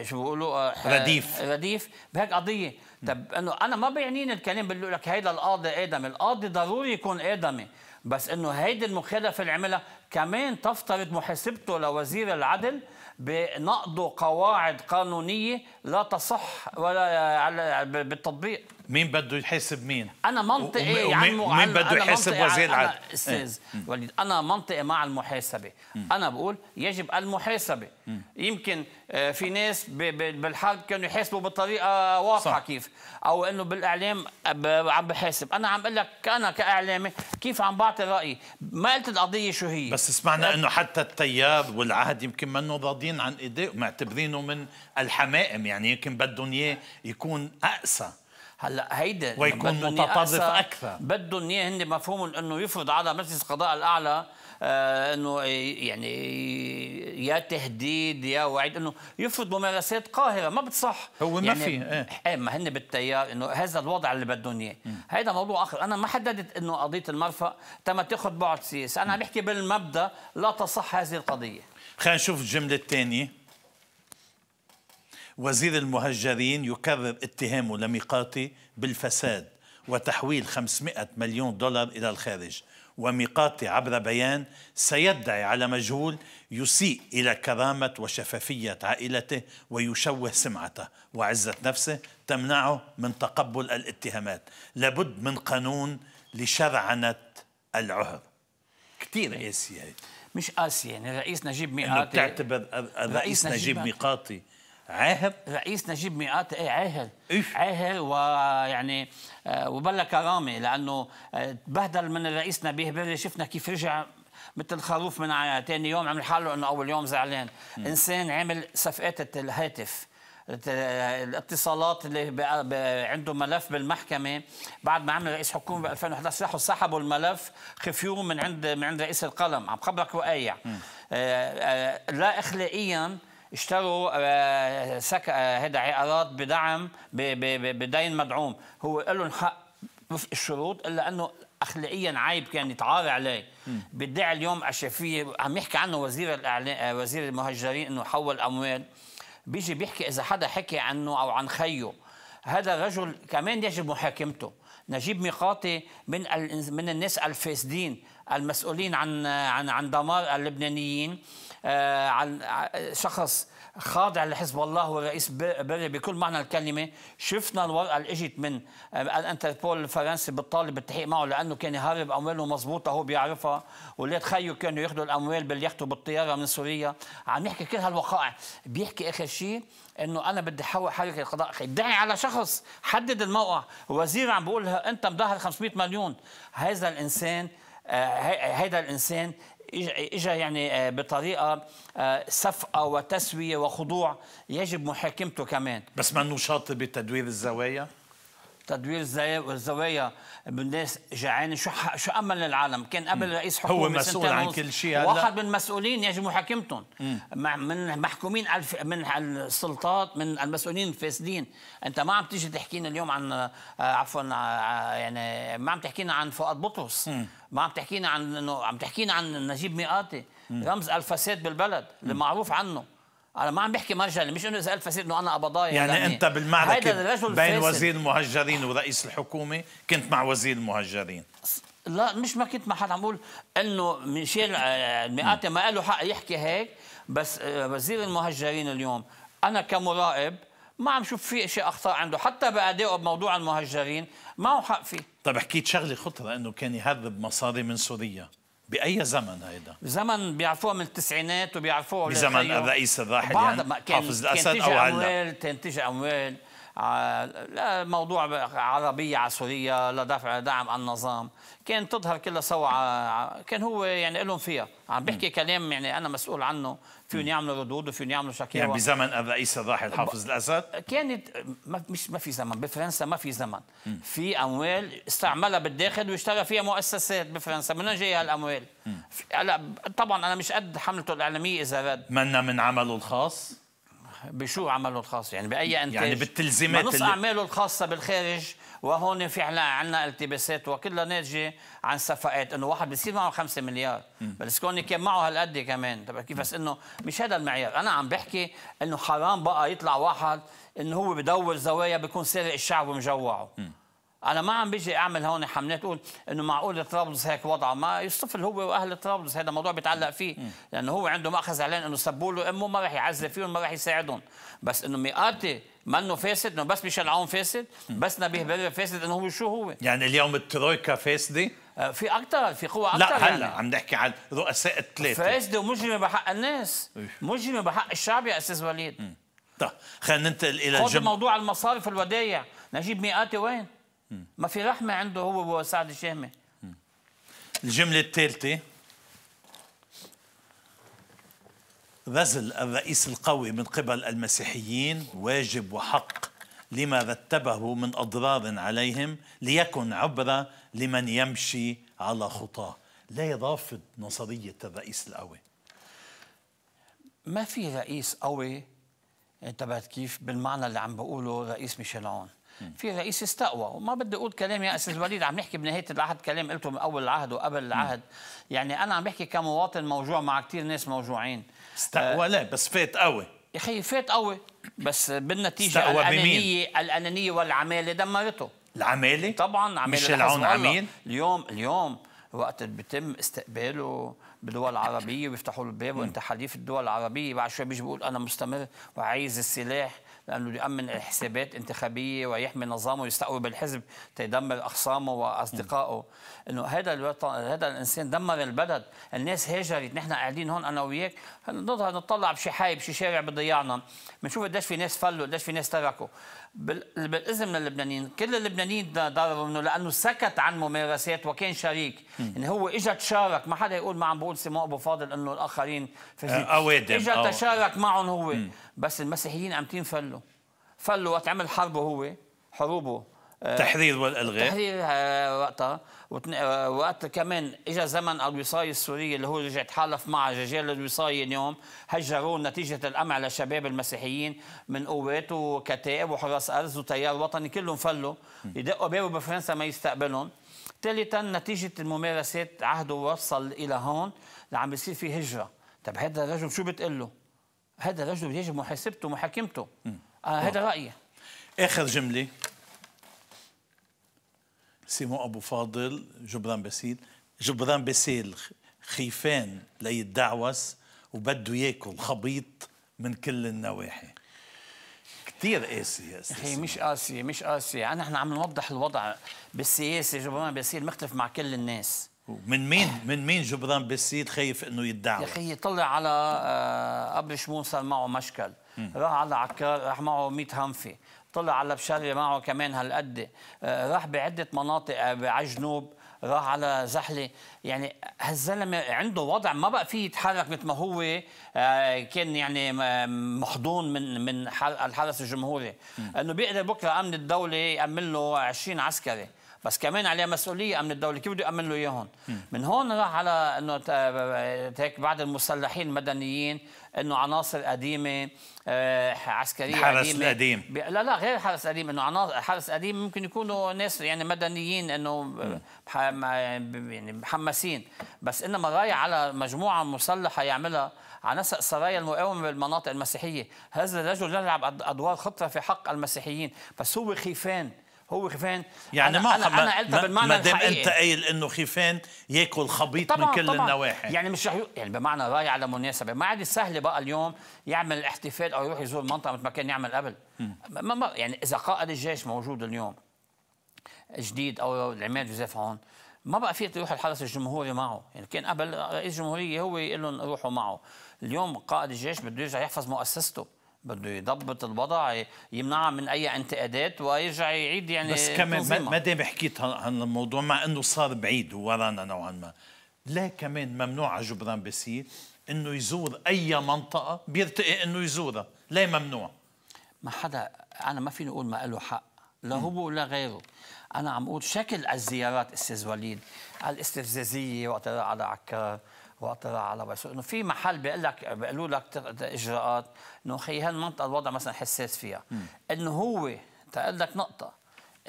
آه، شو بيقولوا آه، رديف رديف بهيك قضيه طب انه انا ما بيعنيني الكلام بقول لك هيدا القاضي ادمي القاضي ضروري يكون ادمي بس انه هيدي المخالفه اللي عملها كمان تفترض محاسبته لوزير العدل بنقض قواعد قانونية لا تصح ولا بالتطبيق مين بده يحاسب مين انا منطقي ومين, عن مين بده يحاسب وزير العدل استاذ إيه. وليد انا منطقي مع المحاسبه م. انا بقول يجب المحاسبه م. يمكن آه، في ناس بالحرب كانوا يحاسبوا بطريقه واضحه كيف او انه بالاعلام آه، عم بحاسب انا عم بقول لك انا كاعلامي كيف عم بعطي رايي ما قلت القضيه شو هي بس سمعنا انه حتى التيار والعهد يمكن منه راضيين عن ايديه معتبرينه من الحمائم يعني يمكن بدهم اياه يكون اقسى هلا هيدا ويكون متطرف اكثر بدهم اياه هن مفهومهم انه يفرض على مجلس القضاء الاعلى آه انه يعني يا تهديد يا وعيد انه يفرض ممارسات قاهره ما بتصح هو ما يعني في ايه, ايه ما هن بالتيار انه هذا الوضع اللي بدهم اياه هذا موضوع اخر انا ما حددت انه قضيه المرفأ تما تاخذ بعد سياسي انا عم بحكي بالمبدا لا تصح هذه القضيه خلينا نشوف الجمله الثانيه وزير المهجرين يكرر اتهامه لميقاتي بالفساد وتحويل 500 مليون دولار إلى الخارج وميقاتي عبر بيان سيدعي على مجهول يسيء إلى كرامة وشفافية عائلته ويشوه سمعته وعزة نفسه تمنعه من تقبل الاتهامات لابد من قانون لشرعنة العهر كثير قاسية مش قاسية يعني رئيس نجيب ميقاتي تعتبر الرئيس نجيب ميقاتي عاهر رئيس نجيب مئات ايه عاهر إيش؟ عاهر ويعني آه، وبلا كرامه لانه آه، تبهدل من الرئيس نبيه بري شفنا كيف رجع مثل خروف من ثاني يوم عمل حاله انه اول يوم زعلان م. انسان عمل صفقات الهاتف الاتصالات اللي عنده ملف بالمحكمه بعد ما عمل رئيس حكومه ب 2011 راحوا سحبوا الملف خفيوه من عند من عند رئيس القلم عم خبرك وقايع آه، لا اخلاقيا اشتروا آه، سك آه، عقارات بدعم بدين مدعوم هو لهم حق وفق الشروط الا انه اخلاقيا عيب كان يتعار عليه بيدعي اليوم الشافيه عم يحكي عنه وزير الاعلام آه، وزير المهجرين انه حول اموال بيجي بيحكي اذا حدا حكي عنه او عن خيه هذا الرجل كمان يجب محاكمته نجيب ميقاتي من من الناس الفاسدين المسؤولين عن عن عن دمار اللبنانيين آه، عن آه، شخص خاضع لحزب الله ورئيس بري بكل معنى الكلمة شفنا الورقة اللي اجت من آه، الانتربول الفرنسي بالطالب بالتحقيق معه لأنه كان يهرب أمواله مضبوطة هو بيعرفها ولاد خيه كانوا ياخذوا الأموال باليخت وبالطيارة من سوريا عم يحكي كل هالوقائع بيحكي آخر شيء انه انا بدي احول حركه القضاء اخي ادعي على شخص حدد الموقع وزير عم بقول انت مظهر 500 مليون هذا الانسان هذا الانسان اجى يعني آه، بطريقه صفقه آه، وتسويه وخضوع يجب محاكمته كمان بس ما انه شاطر بتدوير الزوايا تدوير الزوايا بالناس جعانه شو شو امل للعالم كان قبل رئيس حكومه هو مسؤول عن كل شيء واحد من المسؤولين يجب محاكمتهم من محكومين الف من السلطات من المسؤولين الفاسدين انت ما عم تيجي تحكينا اليوم عن آه، عفوا يعني ما عم تحكينا عن فؤاد بطرس ما عم تحكينا عن انه عم تحكينا عن نجيب ميقاتي رمز الفساد بالبلد اللي معروف عنه انا ما عم بحكي مرجلي مش انه اذا الفساد فساد انه انا قبضاي يعني, يعني انت بالمعركه بين وزير المهجرين ورئيس الحكومه كنت مع وزير المهجرين لا مش ما كنت مع حد عم بقول انه ميشيل آه، مئاتي ما له حق يحكي هيك بس آه، وزير المهجرين اليوم انا كمراقب ما عم شوف في شيء اخطاء عنده حتى بادائه بموضوع المهجرين ما هو حق فيه طيب حكيت شغله خطره انه كان يهرب مصاري من سوريا باي زمن هيدا؟ زمن بيعرفوها من التسعينات وبيعرفوها بزمن الرئيس الراحل يعني حافظ الاسد او هلا تجي اموال لا موضوع عربية سوريا لدفع دعم النظام كان تظهر كلها سوا كان هو يعني لهم فيها عم بحكي كلام يعني أنا مسؤول عنه فيهم يعملوا ردود وفيهم يعملوا شكاوى يعني بزمن الرئيس الراحل حافظ الاسد كانت ما مش ما في زمن بفرنسا ما في زمن م. في اموال استعملها بالداخل واشترى فيها مؤسسات بفرنسا من وين جايه هالاموال هلا طبعا انا مش قد حملته الاعلاميه اذا رد منا من عمله الخاص بشو عمله الخاص يعني باي يعني انتاج يعني بالتلزيمات نص اعماله الخاصه بالخارج وهون فعلا عندنا التباسات وكلها ناتجه عن صفقات انه واحد بصير معه 5 مليار بس كوني كان معه هالقد كمان طب كيف بس انه مش هذا المعيار انا عم بحكي انه حرام بقى يطلع واحد انه هو بدور زوايا بيكون سارق الشعب ومجوعه انا ما عم بيجي اعمل هون حملات تقول انه معقول طرابلس هيك وضعه ما يصطفل هو واهل طرابلس هذا موضوع بيتعلق فيه لانه هو عنده ماخذ اعلان انه سبوا له امه ما راح يعزل فيهم ما راح يساعدهم بس انه ميقاتي منه فاسد انه بس ميشيل عون فاسد بس نبيه بري فاسد انه هو شو هو يعني اليوم الترويكا فاسده آه، في اكثر في قوة اكثر لا هلا يعني. عم نحكي عن رؤساء الثلاثة فاسدة ومجرمة بحق الناس إيه. مجرمة بحق الشعب يا استاذ وليد طيب خلينا ننتقل الى الجم... موضوع المصارف الودايع نجيب ميقاتي وين؟ ما في رحمه عنده هو وسعد الشهمه الجمله الثالثه غزل الرئيس القوي من قبل المسيحيين واجب وحق لما رتبه من أضرار عليهم ليكن عبرة لمن يمشي على خطاه لا يرافض نظرية الرئيس القوي ما في رئيس قوي انتبهت كيف بالمعنى اللي عم بقوله رئيس ميشيل عون في رئيس استقوى وما بدي اقول كلام يا استاذ وليد عم نحكي بنهايه العهد كلام قلته من اول العهد وقبل العهد يعني انا عم بحكي كمواطن موجوع مع كثير ناس موجوعين استقوى آه لا بس فات قوي يا اخي فات قوي بس بالنتيجه الانانيه بمين؟ الانانيه والعماله دمرته العماله طبعا عماله مش العون عميل اليوم اليوم وقت بيتم استقباله بدول عربيه ويفتحوا له الباب وانت حليف الدول العربيه بعد شوي بيجي بيقول انا مستمر وعايز السلاح لانه يامن حسابات انتخابيه ويحمي نظامه ويستقوي بالحزب تيدمر اخصامه واصدقائه انه هذا الوطن هذا الانسان دمر البلد الناس هاجرت نحن قاعدين هون انا وياك نظهر نطلع بشي حي بشي شارع بضيعنا بنشوف قديش في ناس فلوا قديش في ناس تركوا بالاذن من اللبنانيين كل اللبنانيين ضربوا منه لانه سكت عن ممارسات وكان شريك يعني هو اجى تشارك ما حدا يقول ما عم بقول سمو ابو فاضل انه الاخرين آه، اوادم اجى تشارك معهم هو مم. بس المسيحيين عم تنفلوا فلوا وقت عمل حربه هو حروبه آه، تحرير والالغاء تحرير آه، وقتها آه، وقت كمان اجى زمن الوصايه السوريه اللي هو رجع تحالف مع رجال الوصايه اليوم هجروا نتيجه القمع لشباب المسيحيين من قوات وكتائب وحراس ارز وتيار وطني كلهم فلوا يدقوا بابه بفرنسا ما يستقبلهم ثالثا نتيجه الممارسات عهده وصل الى هون اللي عم بيصير في هجره طب هذا الرجل شو بتقول له؟ هذا الرجل يجب محاسبته ومحاكمته آه هذا رايي اخر جمله سيمو أبو فاضل جبران بسيل جبران بسيل خيفان ليتدعوس وبده ياكل خبيط من كل النواحي كثير قاسي يا هي مش قاسي مش قاسي انا يعني احنا عم نوضح الوضع بالسياسه جبران باسيل مختلف مع كل الناس من مين من مين جبران باسيل خايف انه يدعوا يا اخي طلع على آه، قبل شمون صار معه مشكل راح على عكار راح معه 100 هنفه طلع على بشاري معه كمان هالقد آه، راح بعده مناطق آه، بعجنوب راح على زحله يعني هالزلمه عنده وضع ما بقى فيه يتحرك مثل ما هو آه، كان يعني محضون من من الحرس الجمهوري انه بيقدر بكره امن الدوله يامن له 20 عسكري بس كمان عليه مسؤوليه امن الدوله كيف بده يامن له اياهم من هون راح على انه هيك بعض المسلحين المدنيين انه عناصر قديمه آه، عسكريه حرس قديمه القديم لا لا غير حرس قديم انه عناصر حرس قديم ممكن يكونوا ناس يعني مدنيين انه يعني محمسين بس انما رايح على مجموعه مسلحه يعملها على نسق سرايا المقاومه بالمناطق المسيحيه هذا الرجل يلعب ادوار خطره في حق المسيحيين بس هو خيفان هو خيفان يعني ما أنا, أنا قلتها بالمعنى ما دام انت قايل انه خيفان ياكل خبيط طبعًا من كل طبعًا النواحي يعني مش رح يعني بمعنى راي على مناسبه ما عاد سهل بقى اليوم يعمل احتفال او يروح يزور المنطقه مثل ما كان يعمل قبل ما ما يعني اذا قائد الجيش موجود اليوم جديد او العماد جوزيف هون ما بقى في تروح الحرس الجمهوري معه يعني كان قبل رئيس الجمهوريه هو يقول لهم روحوا معه اليوم قائد الجيش بده يرجع يحفظ مؤسسته بده يضبط الوضع يمنعها من اي انتقادات ويرجع يعيد يعني بس كمان ما دام حكيت عن الموضوع مع انه صار بعيد ورانا نوعا ما لا كمان ممنوع على جبران باسيل انه يزور اي منطقه بيرتقي انه يزورها لا ممنوع ما حدا انا ما فيني اقول ما له حق لا هو ولا غيره انا عم اقول شكل الزيارات استاذ وليد الاستفزازيه وقت على عكار واطلع على بس انه في محل بيقول لك بيقولوا لك اجراءات انه خي هالمنطقه الوضع مثلا حساس فيها انه هو تقول لك نقطه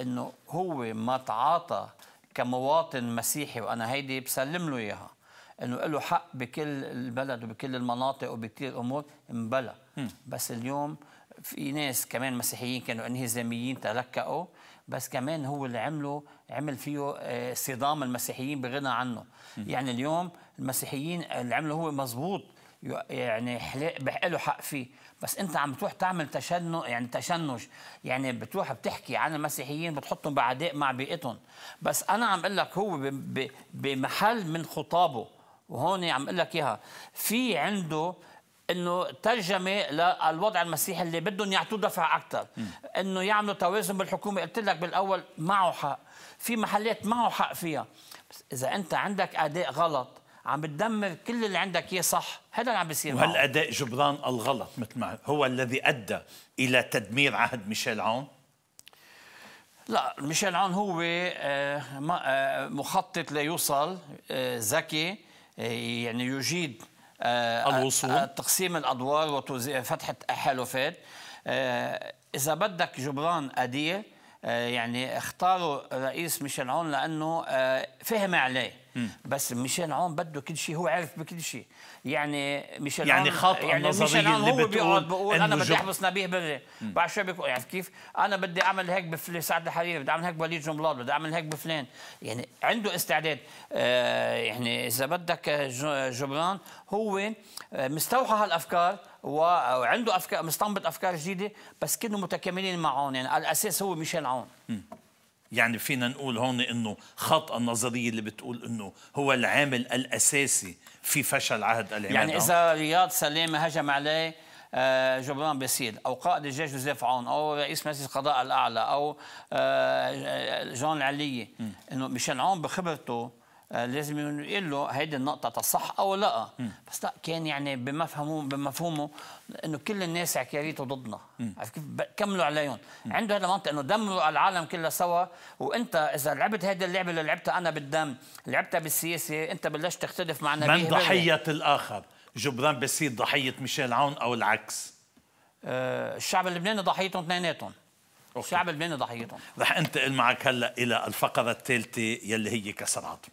انه هو ما تعاطى كمواطن مسيحي وانا هيدي بسلم له اياها انه له حق بكل البلد وبكل المناطق وبكثير امور مبلا بس اليوم في ناس كمان مسيحيين كانوا انهزاميين تلكأوا بس كمان هو اللي عمله عمل فيه آه، صدام المسيحيين بغنى عنه يعني اليوم المسيحيين اللي عمله هو مزبوط يعني بحقله له حق فيه بس انت عم تروح تعمل تشنج يعني تشنج يعني بتروح بتحكي عن المسيحيين بتحطهم بعداء مع بيئتهم بس انا عم اقول لك هو بمحل من خطابه وهون عم اقول لك اياها في عنده انه ترجمه للوضع المسيحي اللي بدهم يعطوه دفع اكثر انه يعملوا توازن بالحكومه قلت لك بالاول معه حق في محلات معه حق فيها بس اذا انت عندك اداء غلط عم بتدمر كل اللي عندك اياه صح هذا اللي عم بيصير اداء جبران الغلط مثل ما هو الذي ادى الى تدمير عهد ميشيل عون لا ميشيل عون هو آه، آه، مخطط ليوصل ذكي آه، يعني يجيد الوصول تقسيم الادوار وفتحه حلفات اذا بدك جبران قدير آه، يعني اختاروا الرئيس ميشيل عون لانه آه، فهم عليه بس ميشيل عون بده كل شيء هو عارف بكل شيء يعني ميشيل يعني خاطئ يعني ميشيل عون هو بيقعد بقول انا بدي احبس نبيه بري بعد شو بيقول يعني كيف انا بدي اعمل هيك بفلان سعد الحريري بدي اعمل هيك بوليد جنبلاط بدي اعمل هيك بفلان يعني عنده استعداد آه يعني اذا بدك جبران هو آه، مستوحى هالافكار وعنده افكار مستنبط افكار جديده بس كانوا متكاملين معهم يعني على الاساس هو ميشيل عون م. يعني فينا نقول هون انه خط النظريه اللي بتقول انه هو العامل الاساسي في فشل عهد العماد يعني اذا رياض سلامه هجم عليه آه، جبران باسيل او قائد الجيش جوزيف عون او رئيس مجلس القضاء الاعلى او آه، جون العليه انه ميشيل عون بخبرته آه، لازم يقول له هيدي النقطه تصح او لا م. بس لا كان يعني بمفهمه بمفهومه انه كل الناس عكاريته ضدنا عرفت كيف كملوا عليهم م. عنده هذا المنطق انه دمروا العالم كلها سوا وانت اذا لعبت هذه اللعبه اللي لعبتها انا بالدم لعبتها بالسياسه انت بلشت تختلف مع نبيه من ضحيه الاخر جبران بصير ضحيه ميشيل عون او العكس آه الشعب اللبناني ضحيتهم اثنيناتهم الشعب اللبناني ضحيتهم رح انتقل معك هلا الى الفقره الثالثه يلي هي كسرات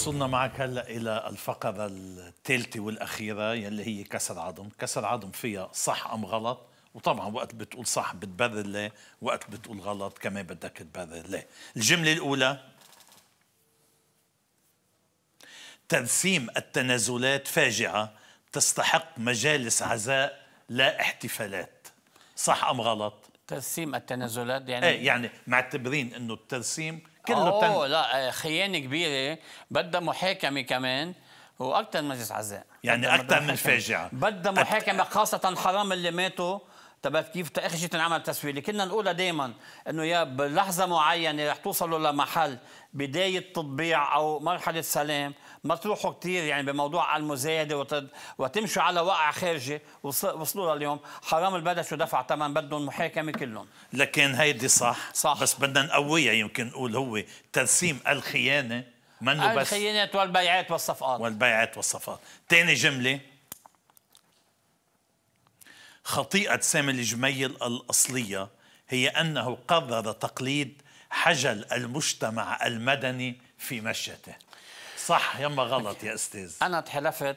وصلنا معك هلا الى الفقره الثالثه والاخيره يلي هي كسر عظم، كسر عظم فيها صح ام غلط؟ وطبعا وقت بتقول صح بتبرر ليه، وقت بتقول غلط كمان بدك تبرر ليه. الجمله الاولى ترسيم التنازلات فاجعه تستحق مجالس عزاء لا احتفالات. صح ام غلط؟ ترسيم التنازلات يعني ايه يعني معتبرين انه الترسيم كله اوه تن... لا آه، خيانه كبيره بدها محاكمه كمان واكثر مجلس عزاء يعني اكثر من فاجعه بدها محاكمه خاصه حرام اللي ماتوا تبعت كيف اخر شيء تنعمل تسوية اللي كنا نقولها دائما انه يا بلحظه معينه رح توصلوا لمحل بدايه تطبيع او مرحله سلام ما تروحوا كثير يعني بموضوع المزايده وتد... وتمشوا على وقع خارجي وصلوا لليوم حرام البلد شو دفع ثمن بدهم محاكمه كلهم لكن هيدي صح صح بس بدنا نقويها يمكن نقول هو ترسيم الخيانه منه بس الخيانات والبيعات والصفقات والبيعات والصفقات ثاني جمله خطيئة سامي الجميل الأصلية هي أنه قرر تقليد حجل المجتمع المدني في مشيته صح يما غلط يا أستاذ أنا تحلفت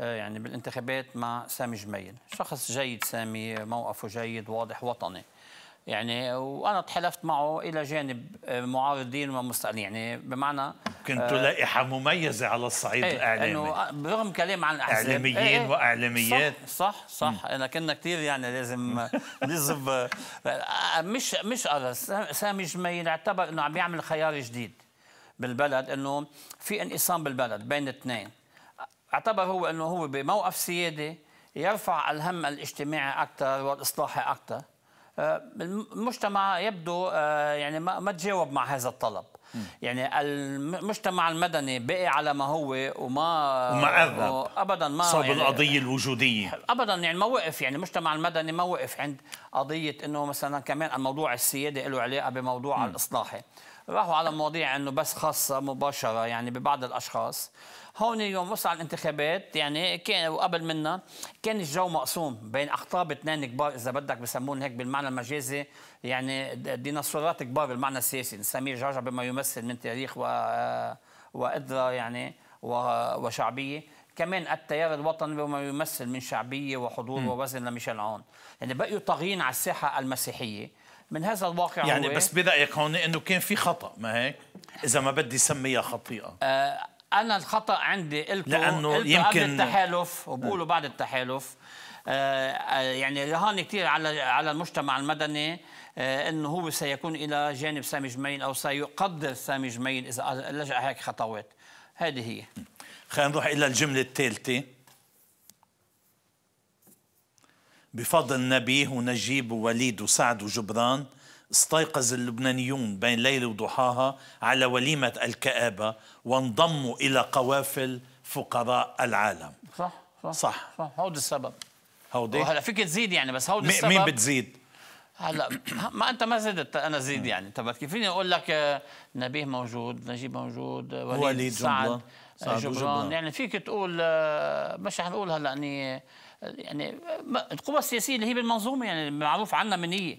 آه، يعني بالانتخابات مع سامي جميل شخص جيد سامي موقفه جيد واضح وطني يعني وانا تحالفت معه الى جانب آه، معارضين ومستقلين يعني بمعنى كنتوا آه، لائحه مميزه على الصعيد ايه الاعلامي انه برغم كلام عن الاحزاب اعلاميين ايه, إيه، واعلاميات صح صح, صح انا كنا كثير يعني لازم نزب آه، مش مش سامي جميل اعتبر انه عم يعمل خيار جديد بالبلد انه في انقسام بالبلد بين اثنين اعتبر هو انه هو بموقف سيادي يرفع الهم الاجتماعي اكثر والاصلاحي اكثر آه، المجتمع يبدو آه، يعني ما تجاوب مع هذا الطلب يعني المجتمع المدني بقي على ما هو وما وما ابدا ما صوب يعني القضيه الوجوديه ابدا يعني ما وقف يعني المجتمع المدني ما وقف عند قضيه انه مثلا كمان الموضوع السيادي له علاقه بموضوع الاصلاحي راحوا على مواضيع انه بس خاصه مباشره يعني ببعض الاشخاص هون يوم وصل على الانتخابات يعني كان وقبل منا كان الجو مقسوم بين اقطاب اثنين كبار اذا بدك بسمون هيك بالمعنى المجازي يعني ديناصورات كبار بالمعنى السياسي سمير جعجع بما يمثل من تاريخ و وقدره يعني وشعبيه كمان التيار الوطني بما يمثل من شعبيه وحضور م. ووزن لميشيل عون يعني بقيوا طاغيين على الساحه المسيحيه من هذا الواقع يعني هو بس برايك هون انه كان في خطا ما هيك اذا ما بدي سميها خطيئه آه انا الخطا عندي قلته لانه قلته يمكن قبل التحالف وبقوله نعم. بعد التحالف آه، آه، يعني رهان كثير على على المجتمع المدني آه، انه هو سيكون الى جانب سامي جميل او سيقدر سامي جميل اذا لجا هيك خطوات هذه هي خلينا نروح الى الجمله الثالثه بفضل نبيه ونجيب ووليد وسعد وجبران استيقظ اللبنانيون بين ليلة وضحاها على وليمة الكآبة وانضموا إلى قوافل فقراء العالم صح صح صح, صح. هودي السبب هودي هلا فيك تزيد يعني بس هودي السبب مين بتزيد؟ هلا ما انت ما زدت انا زيد يعني طب كيف فيني اقول لك آه، نبيه موجود نجيب موجود آه، وليد, وليد آه، سعد جبران, جبران يعني فيك تقول مش حنقول هلا يعني يعني القوى السياسيه اللي هي بالمنظومه يعني معروف عنا منيه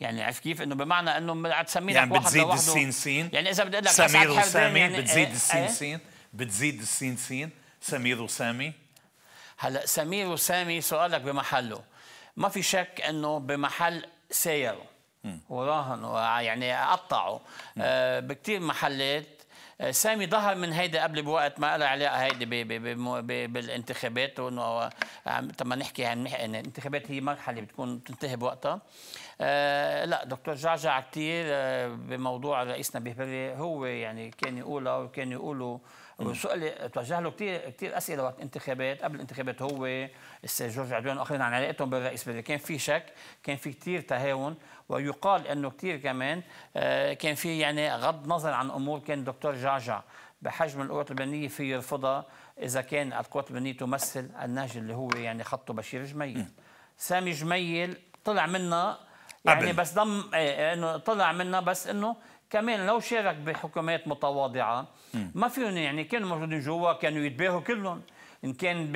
يعني عرفت كيف انه بمعنى انه عم لك يعني بتزيد السين سين يعني اذا بدي اقول لك سمير وسامي يعني بتزيد إيه؟ السين سين إيه؟ بتزيد السين سين سمير وسامي هلا سمير وسامي سؤالك بمحله ما في شك انه بمحل سيروا وراهنوا يعني قطعوا آه، بكثير محلات سامي ظهر من هيدا قبل بوقت ما له علاقه هيدي بالانتخابات وانه تما نحكي عن يعني، الانتخابات هي مرحله بتكون بتنتهي بوقتها آه، لا دكتور جعجع كثير آه، بموضوع رئيسنا بهبري هو يعني كان يقولها وكان يقولوا وسؤال توجه له كثير كثير اسئله وقت الانتخابات قبل الانتخابات هو السيد جورج عدوان واخرين عن علاقتهم بالرئيس بري كان في شك كان في كثير تهاون ويقال انه كثير كمان آه، كان في يعني غض نظر عن امور كان دكتور جعجع بحجم القوات اللبنانيه في يرفضها اذا كان القوات اللبنانيه تمثل النهج اللي هو يعني خطه بشير جميل سامي جميل طلع منا يعني بس ضم آه، آه، انه طلع منا بس انه كمان لو شارك بحكومات متواضعه ما فيهم يعني كانوا موجودين جوا كانوا يتباهوا كلهم ان كان ب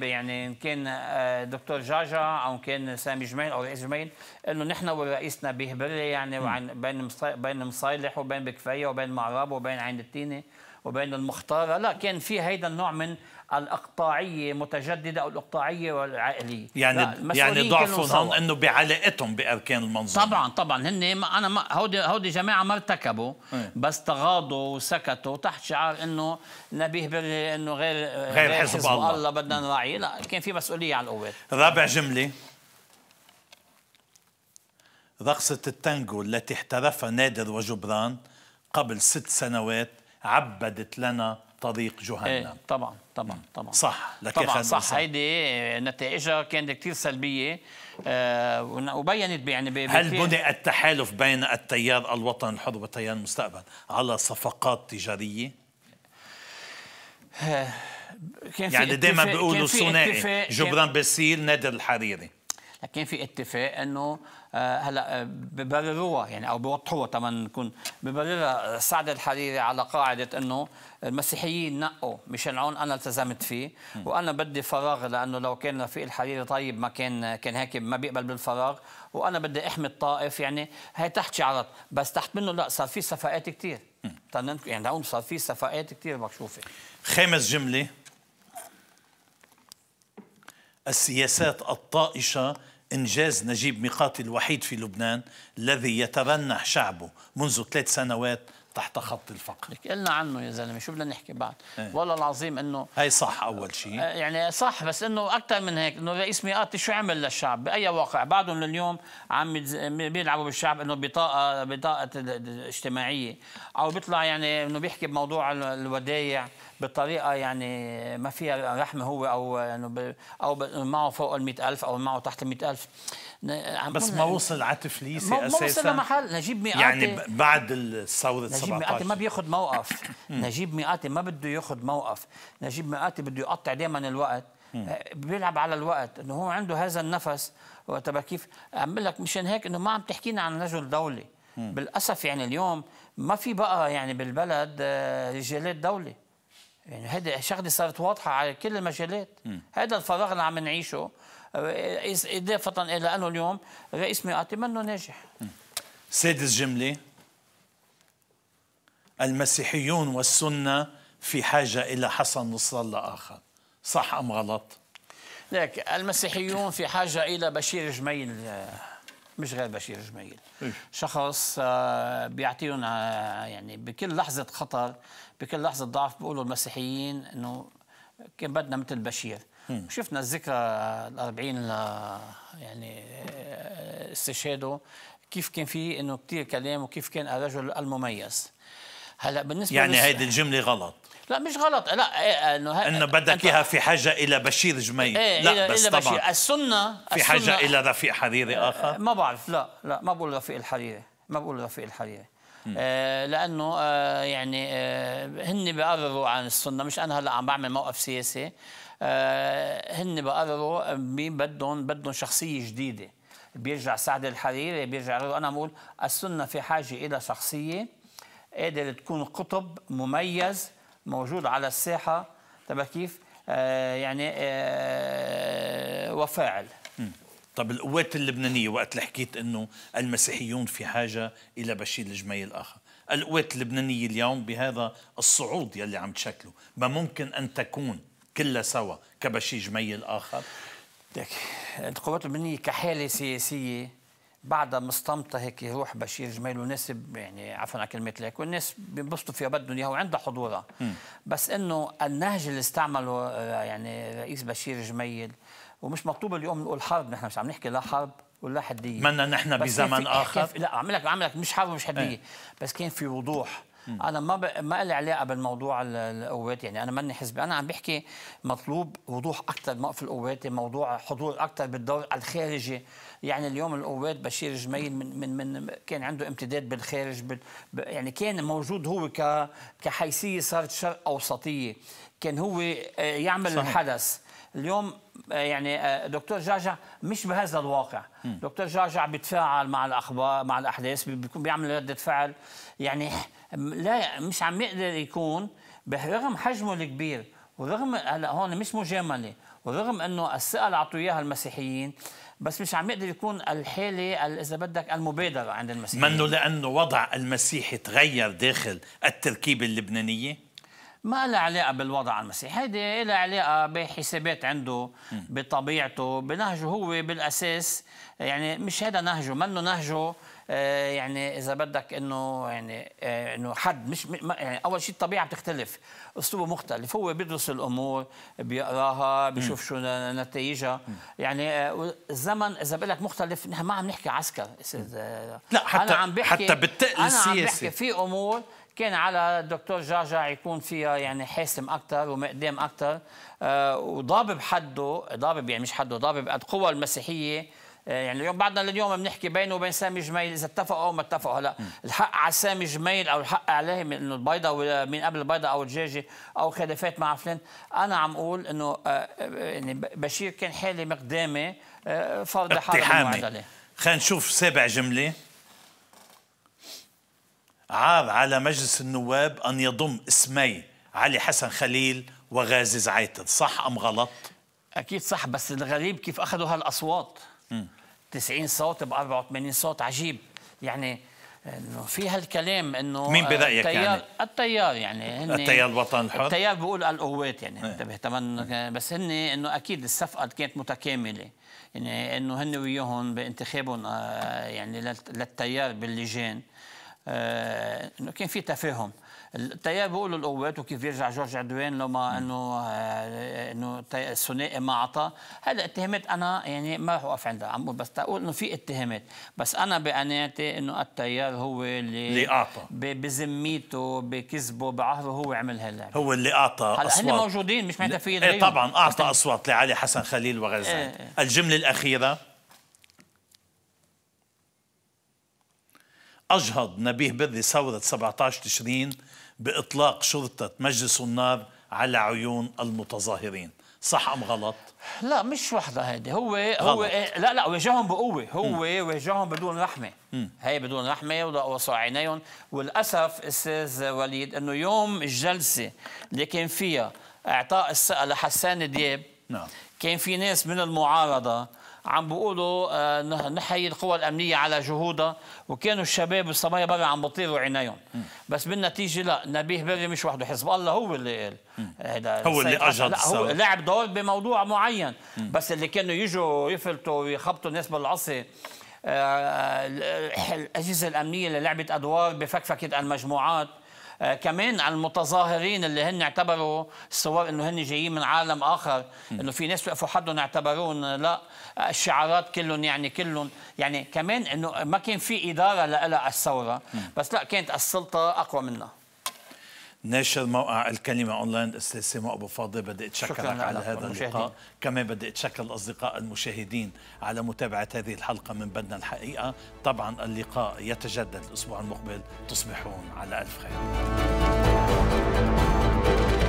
ب يعني ان كان آه، دكتور جاجا او ان كان سامي جميل او رئيس جميل انه نحن ورئيسنا بهبري يعني وعن بين بين مصالح وبين بكفيه وبين معرب وبين عين التينه وبين المختاره لا كان في هيدا النوع من الاقطاعيه متجدده او الاقطاعيه والعائليه يعني يعني ضعفهم انه بعلاقتهم باركان المنظومه طبعا طبعا هن ما انا ما هودي هودي جماعه ما ارتكبوا إيه. بس تغاضوا وسكتوا تحت شعار انه نبيه بري انه غير غير, حزب, حزب الله, الله بدنا نراعيه لا كان في مسؤوليه على القوات رابع جمله رقصة التانجو التي احترفها نادر وجبران قبل ست سنوات عبدت لنا تضيق جهنم ايه طبعا طبعا طبعا صح لك طبعا صح, هيدي آه، نتائجها كانت كثير سلبيه آه وبينت يعني هل بني التحالف بين التيار الوطني الحر والتيار المستقبل على صفقات تجاريه؟ آه، كان في يعني دائما بيقولوا ثنائي جبران باسيل نادر الحريري كان في اتفاق انه هلا آه، ببرروها يعني او بوضحوها طبعا نكون ببررها سعد الحريري على قاعده انه المسيحيين نقوا ميشيل عون انا التزمت فيه وانا بدي فراغ لانه لو كان رفيق الحريري طيب ما كان كان هيك ما بيقبل بالفراغ وانا بدي احمي الطائف يعني هي تحت شعارات بس تحت منه لا صار في صفقات كثير يعني هون صار في صفقات كثير مكشوفه خامس جمله السياسات الطائشه إنجاز نجيب ميقاتي الوحيد في لبنان الذي يترنح شعبه منذ ثلاث سنوات تحت خط الفقر لك قلنا عنه يا زلمه شو بدنا نحكي بعد ايه. والله العظيم انه هي صح اول شيء آه، يعني صح بس انه اكثر من هيك انه رئيس ميقاتي شو عمل للشعب باي واقع بعدهم لليوم عم بيلعبوا بالشعب انه بطاقه بطاقه اجتماعيه او بيطلع يعني انه بيحكي بموضوع الودايع بطريقه يعني ما فيها رحمه هو او يعني ب... او ب... معه فوق ال ألف او معه تحت ال ألف بس ما يعني وصل على تفليسه اساسا ما وصل لمحل نجيب مئاتي يعني بعد الثوره 17 نجيب مئاتي ما بياخذ موقف نجيب مئاتي ما بده ياخذ موقف نجيب مئاتي بده يقطع دائما الوقت آه، بيلعب على الوقت انه هو عنده هذا النفس وتبع كيف عم بقول لك مشان هيك انه ما عم تحكينا عن رجل دولي بالاسف يعني اليوم ما في بقى يعني بالبلد آه، رجالات دوله يعني هذه الشغله صارت واضحه على كل المجالات هذا الفراغ اللي عم نعيشه آه، اضافه الى انه اليوم رئيس مئاتي منه ناجح سادس جمله المسيحيون والسنه في حاجه الى حسن نصر الله اخر صح ام غلط؟ لك المسيحيون في حاجه الى بشير جميل آه، مش غير بشير جميل إيه. شخص آه، بيعطيهم آه، يعني بكل لحظة خطر بكل لحظة ضعف بيقولوا المسيحيين أنه كان بدنا مثل بشير شفنا الذكرى ال40 يعني آه، استشهاده كيف كان في أنه كثير كلام وكيف كان الرجل المميز هلا بالنسبة يعني هيدي الجملة غلط لا مش غلط لا إيه، إيه، انه انه بدك اياها في حاجه الى بشير جميل ايه لا إلى بس إلى بشير. السنه في حاجه الى رفيق حريري إيه، اخر ما بعرف لا لا ما بقول رفيق الحريري ما بقول رفيق الحريري آه لانه آه يعني آه هن بقرروا عن السنه مش انا هلا عم بعمل موقف سياسي آه، هن بقرروا بدهم بدهم شخصيه جديده بيرجع سعد الحريري بيرجع غيره انا بقول السنه في حاجه الى شخصيه قادر تكون قطب مميز موجود على الساحه تبع كيف آه، يعني آه، وفاعل طب القوات اللبنانيه وقت اللي حكيت انه المسيحيون في حاجه الى بشير الجميل الآخر القوات اللبنانيه اليوم بهذا الصعود يلي عم تشكله ما ممكن ان تكون كلها سوا كبشير جميل اخر القوات اللبنانيه كحاله سياسيه بعدها مستمطة هيك يروح بشير جميل وناس يعني عفوا على كلمة لك والناس بينبسطوا فيها بدهم إياها وعندها حضورها بس إنه النهج اللي استعمله آه، يعني رئيس بشير جميل ومش مطلوب اليوم نقول حرب نحن مش عم نحكي لا حرب ولا حدية منا نحن بزمن آخر لا عم لك عم لك مش حرب ومش حدية إيه. بس كان في وضوح انا ما ب... ما لي علاقه بالموضوع القوات يعني انا ماني حزبي انا عم بحكي مطلوب وضوح اكثر موقف القوات موضوع حضور اكثر بالدور الخارجي يعني اليوم القوات بشير جميل من من من كان عنده امتداد بالخارج بال... يعني كان موجود هو ك كحيثيه صارت شرق اوسطيه كان هو آه، يعمل صحيح. الحدث اليوم آه، يعني آه، دكتور جعجع مش بهذا الواقع م. دكتور جعجع بيتفاعل مع الاخبار مع الاحداث بيكون بيعمل رده فعل يعني لا مش عم يقدر يكون برغم حجمه الكبير ورغم هلا هون مش مجامله ورغم انه الثقه اللي اعطوا اياها المسيحيين بس مش عم يقدر يكون الحاله اذا بدك المبادره عند المسيحيين منه لانه وضع المسيحي تغير داخل التركيبه اللبنانيه ما لها علاقه بالوضع المسيحي هيدي لها علاقه بحسابات عنده بطبيعته بنهجه هو بالاساس يعني مش هذا نهجه منه نهجه آه، يعني اذا بدك انه يعني آه، انه حد مش يعني اول شيء الطبيعه بتختلف اسلوبه مختلف هو بيدرس الامور بيقراها بيشوف شو نتائجها يعني آه، الزمن اذا بقول لك مختلف نحن ما عم نحكي عسكر لا حتى أنا عم بحكي حتى بالتقل السياسي انا عم بحكي في امور كان على الدكتور جعجع يكون فيها يعني حاسم اكثر ومقدام اكثر آه، وضابب حده ضابب يعني مش حده ضابب قد قوى المسيحيه آه، يعني اليوم بعدنا لليوم بنحكي بينه وبين سامي جميل اذا اتفقوا او ما اتفقوا هلا الحق على سامي جميل او الحق عليه من انه البيضه من قبل البيضه او الدجاجه او خلافات مع فلان انا عم اقول انه آه، يعني بشير كان حالي مقدامي فرض حاله خلينا نشوف سابع جمله عار على مجلس النواب أن يضم اسمي علي حسن خليل وغازي زعيتر صح أم غلط؟ أكيد صح بس الغريب كيف أخذوا هالأصوات م. 90 صوت ب 84 صوت عجيب يعني انه في هالكلام انه مين برايك التيار يعني؟ التيار يعني التيار الوطن الحر التيار بيقول القوات يعني إيه. انتبه تمن بس هن انه اكيد الصفقه كانت متكامله يعني انه هن وياهم بانتخابهم آه، يعني للتيار باللجان انه كان في تفاهم التيار بيقولوا القوات وكيف بيرجع جورج عدوان لما انه آه، انه الثنائي ما عطى هذا اتهامات انا يعني ما اوقف عندها عم بقول بس تقول انه في اتهامات بس انا بقناعتي انه التيار هو اللي اللي اعطى بذميته بكذبه بعهده هو عمل هلا هو اللي اعطى هلا هن موجودين مش معناتها في ايه طبعا اعطى اصوات لعلي حسن خليل وغزه إيه،, ايه. الجمله الاخيره أجهض نبيه بذي ثورة 17 تشرين بإطلاق شرطة مجلس النار على عيون المتظاهرين صح ام غلط؟ لا مش وحده هيدي هو غلط. هو لا لا واجههم بقوه هو واجههم بدون رحمه م. هي بدون رحمه وصاع عينيهم والاسف استاذ وليد انه يوم الجلسه اللي كان فيها اعطاء الثقه لحسان دياب نعم كان في ناس من المعارضه عم بيقولوا آه، نحيي القوى الامنيه على جهودها وكانوا الشباب والصبايا برا عم بطيروا عينيهم بس بالنتيجه لا نبيه بري مش وحده حزب الله هو اللي قال هذا آه، هو اللي اجد هو لعب دور بموضوع معين بس اللي كانوا يجوا يفلتوا ويخبطوا الناس بالعصي آه الاجهزه الامنيه اللي لعبت ادوار بفكفكه المجموعات آه كمان على المتظاهرين اللي هن اعتبروا الصور انه هن جايين من عالم اخر انه في ناس وقفوا حدهم اعتبرون لا الشعارات كلهم يعني كلهم يعني كمان انه ما كان في اداره لها الثوره بس لا كانت السلطه اقوى منها ناشر موقع الكلمة أونلاين أستاذ سمو أبو فاضل بدي أتشكرك على هذا اللقاء كمان بدي أتشكر الأصدقاء المشاهدين على متابعة هذه الحلقة من بدنا الحقيقة طبعا اللقاء يتجدد الأسبوع المقبل تصبحون على ألف خير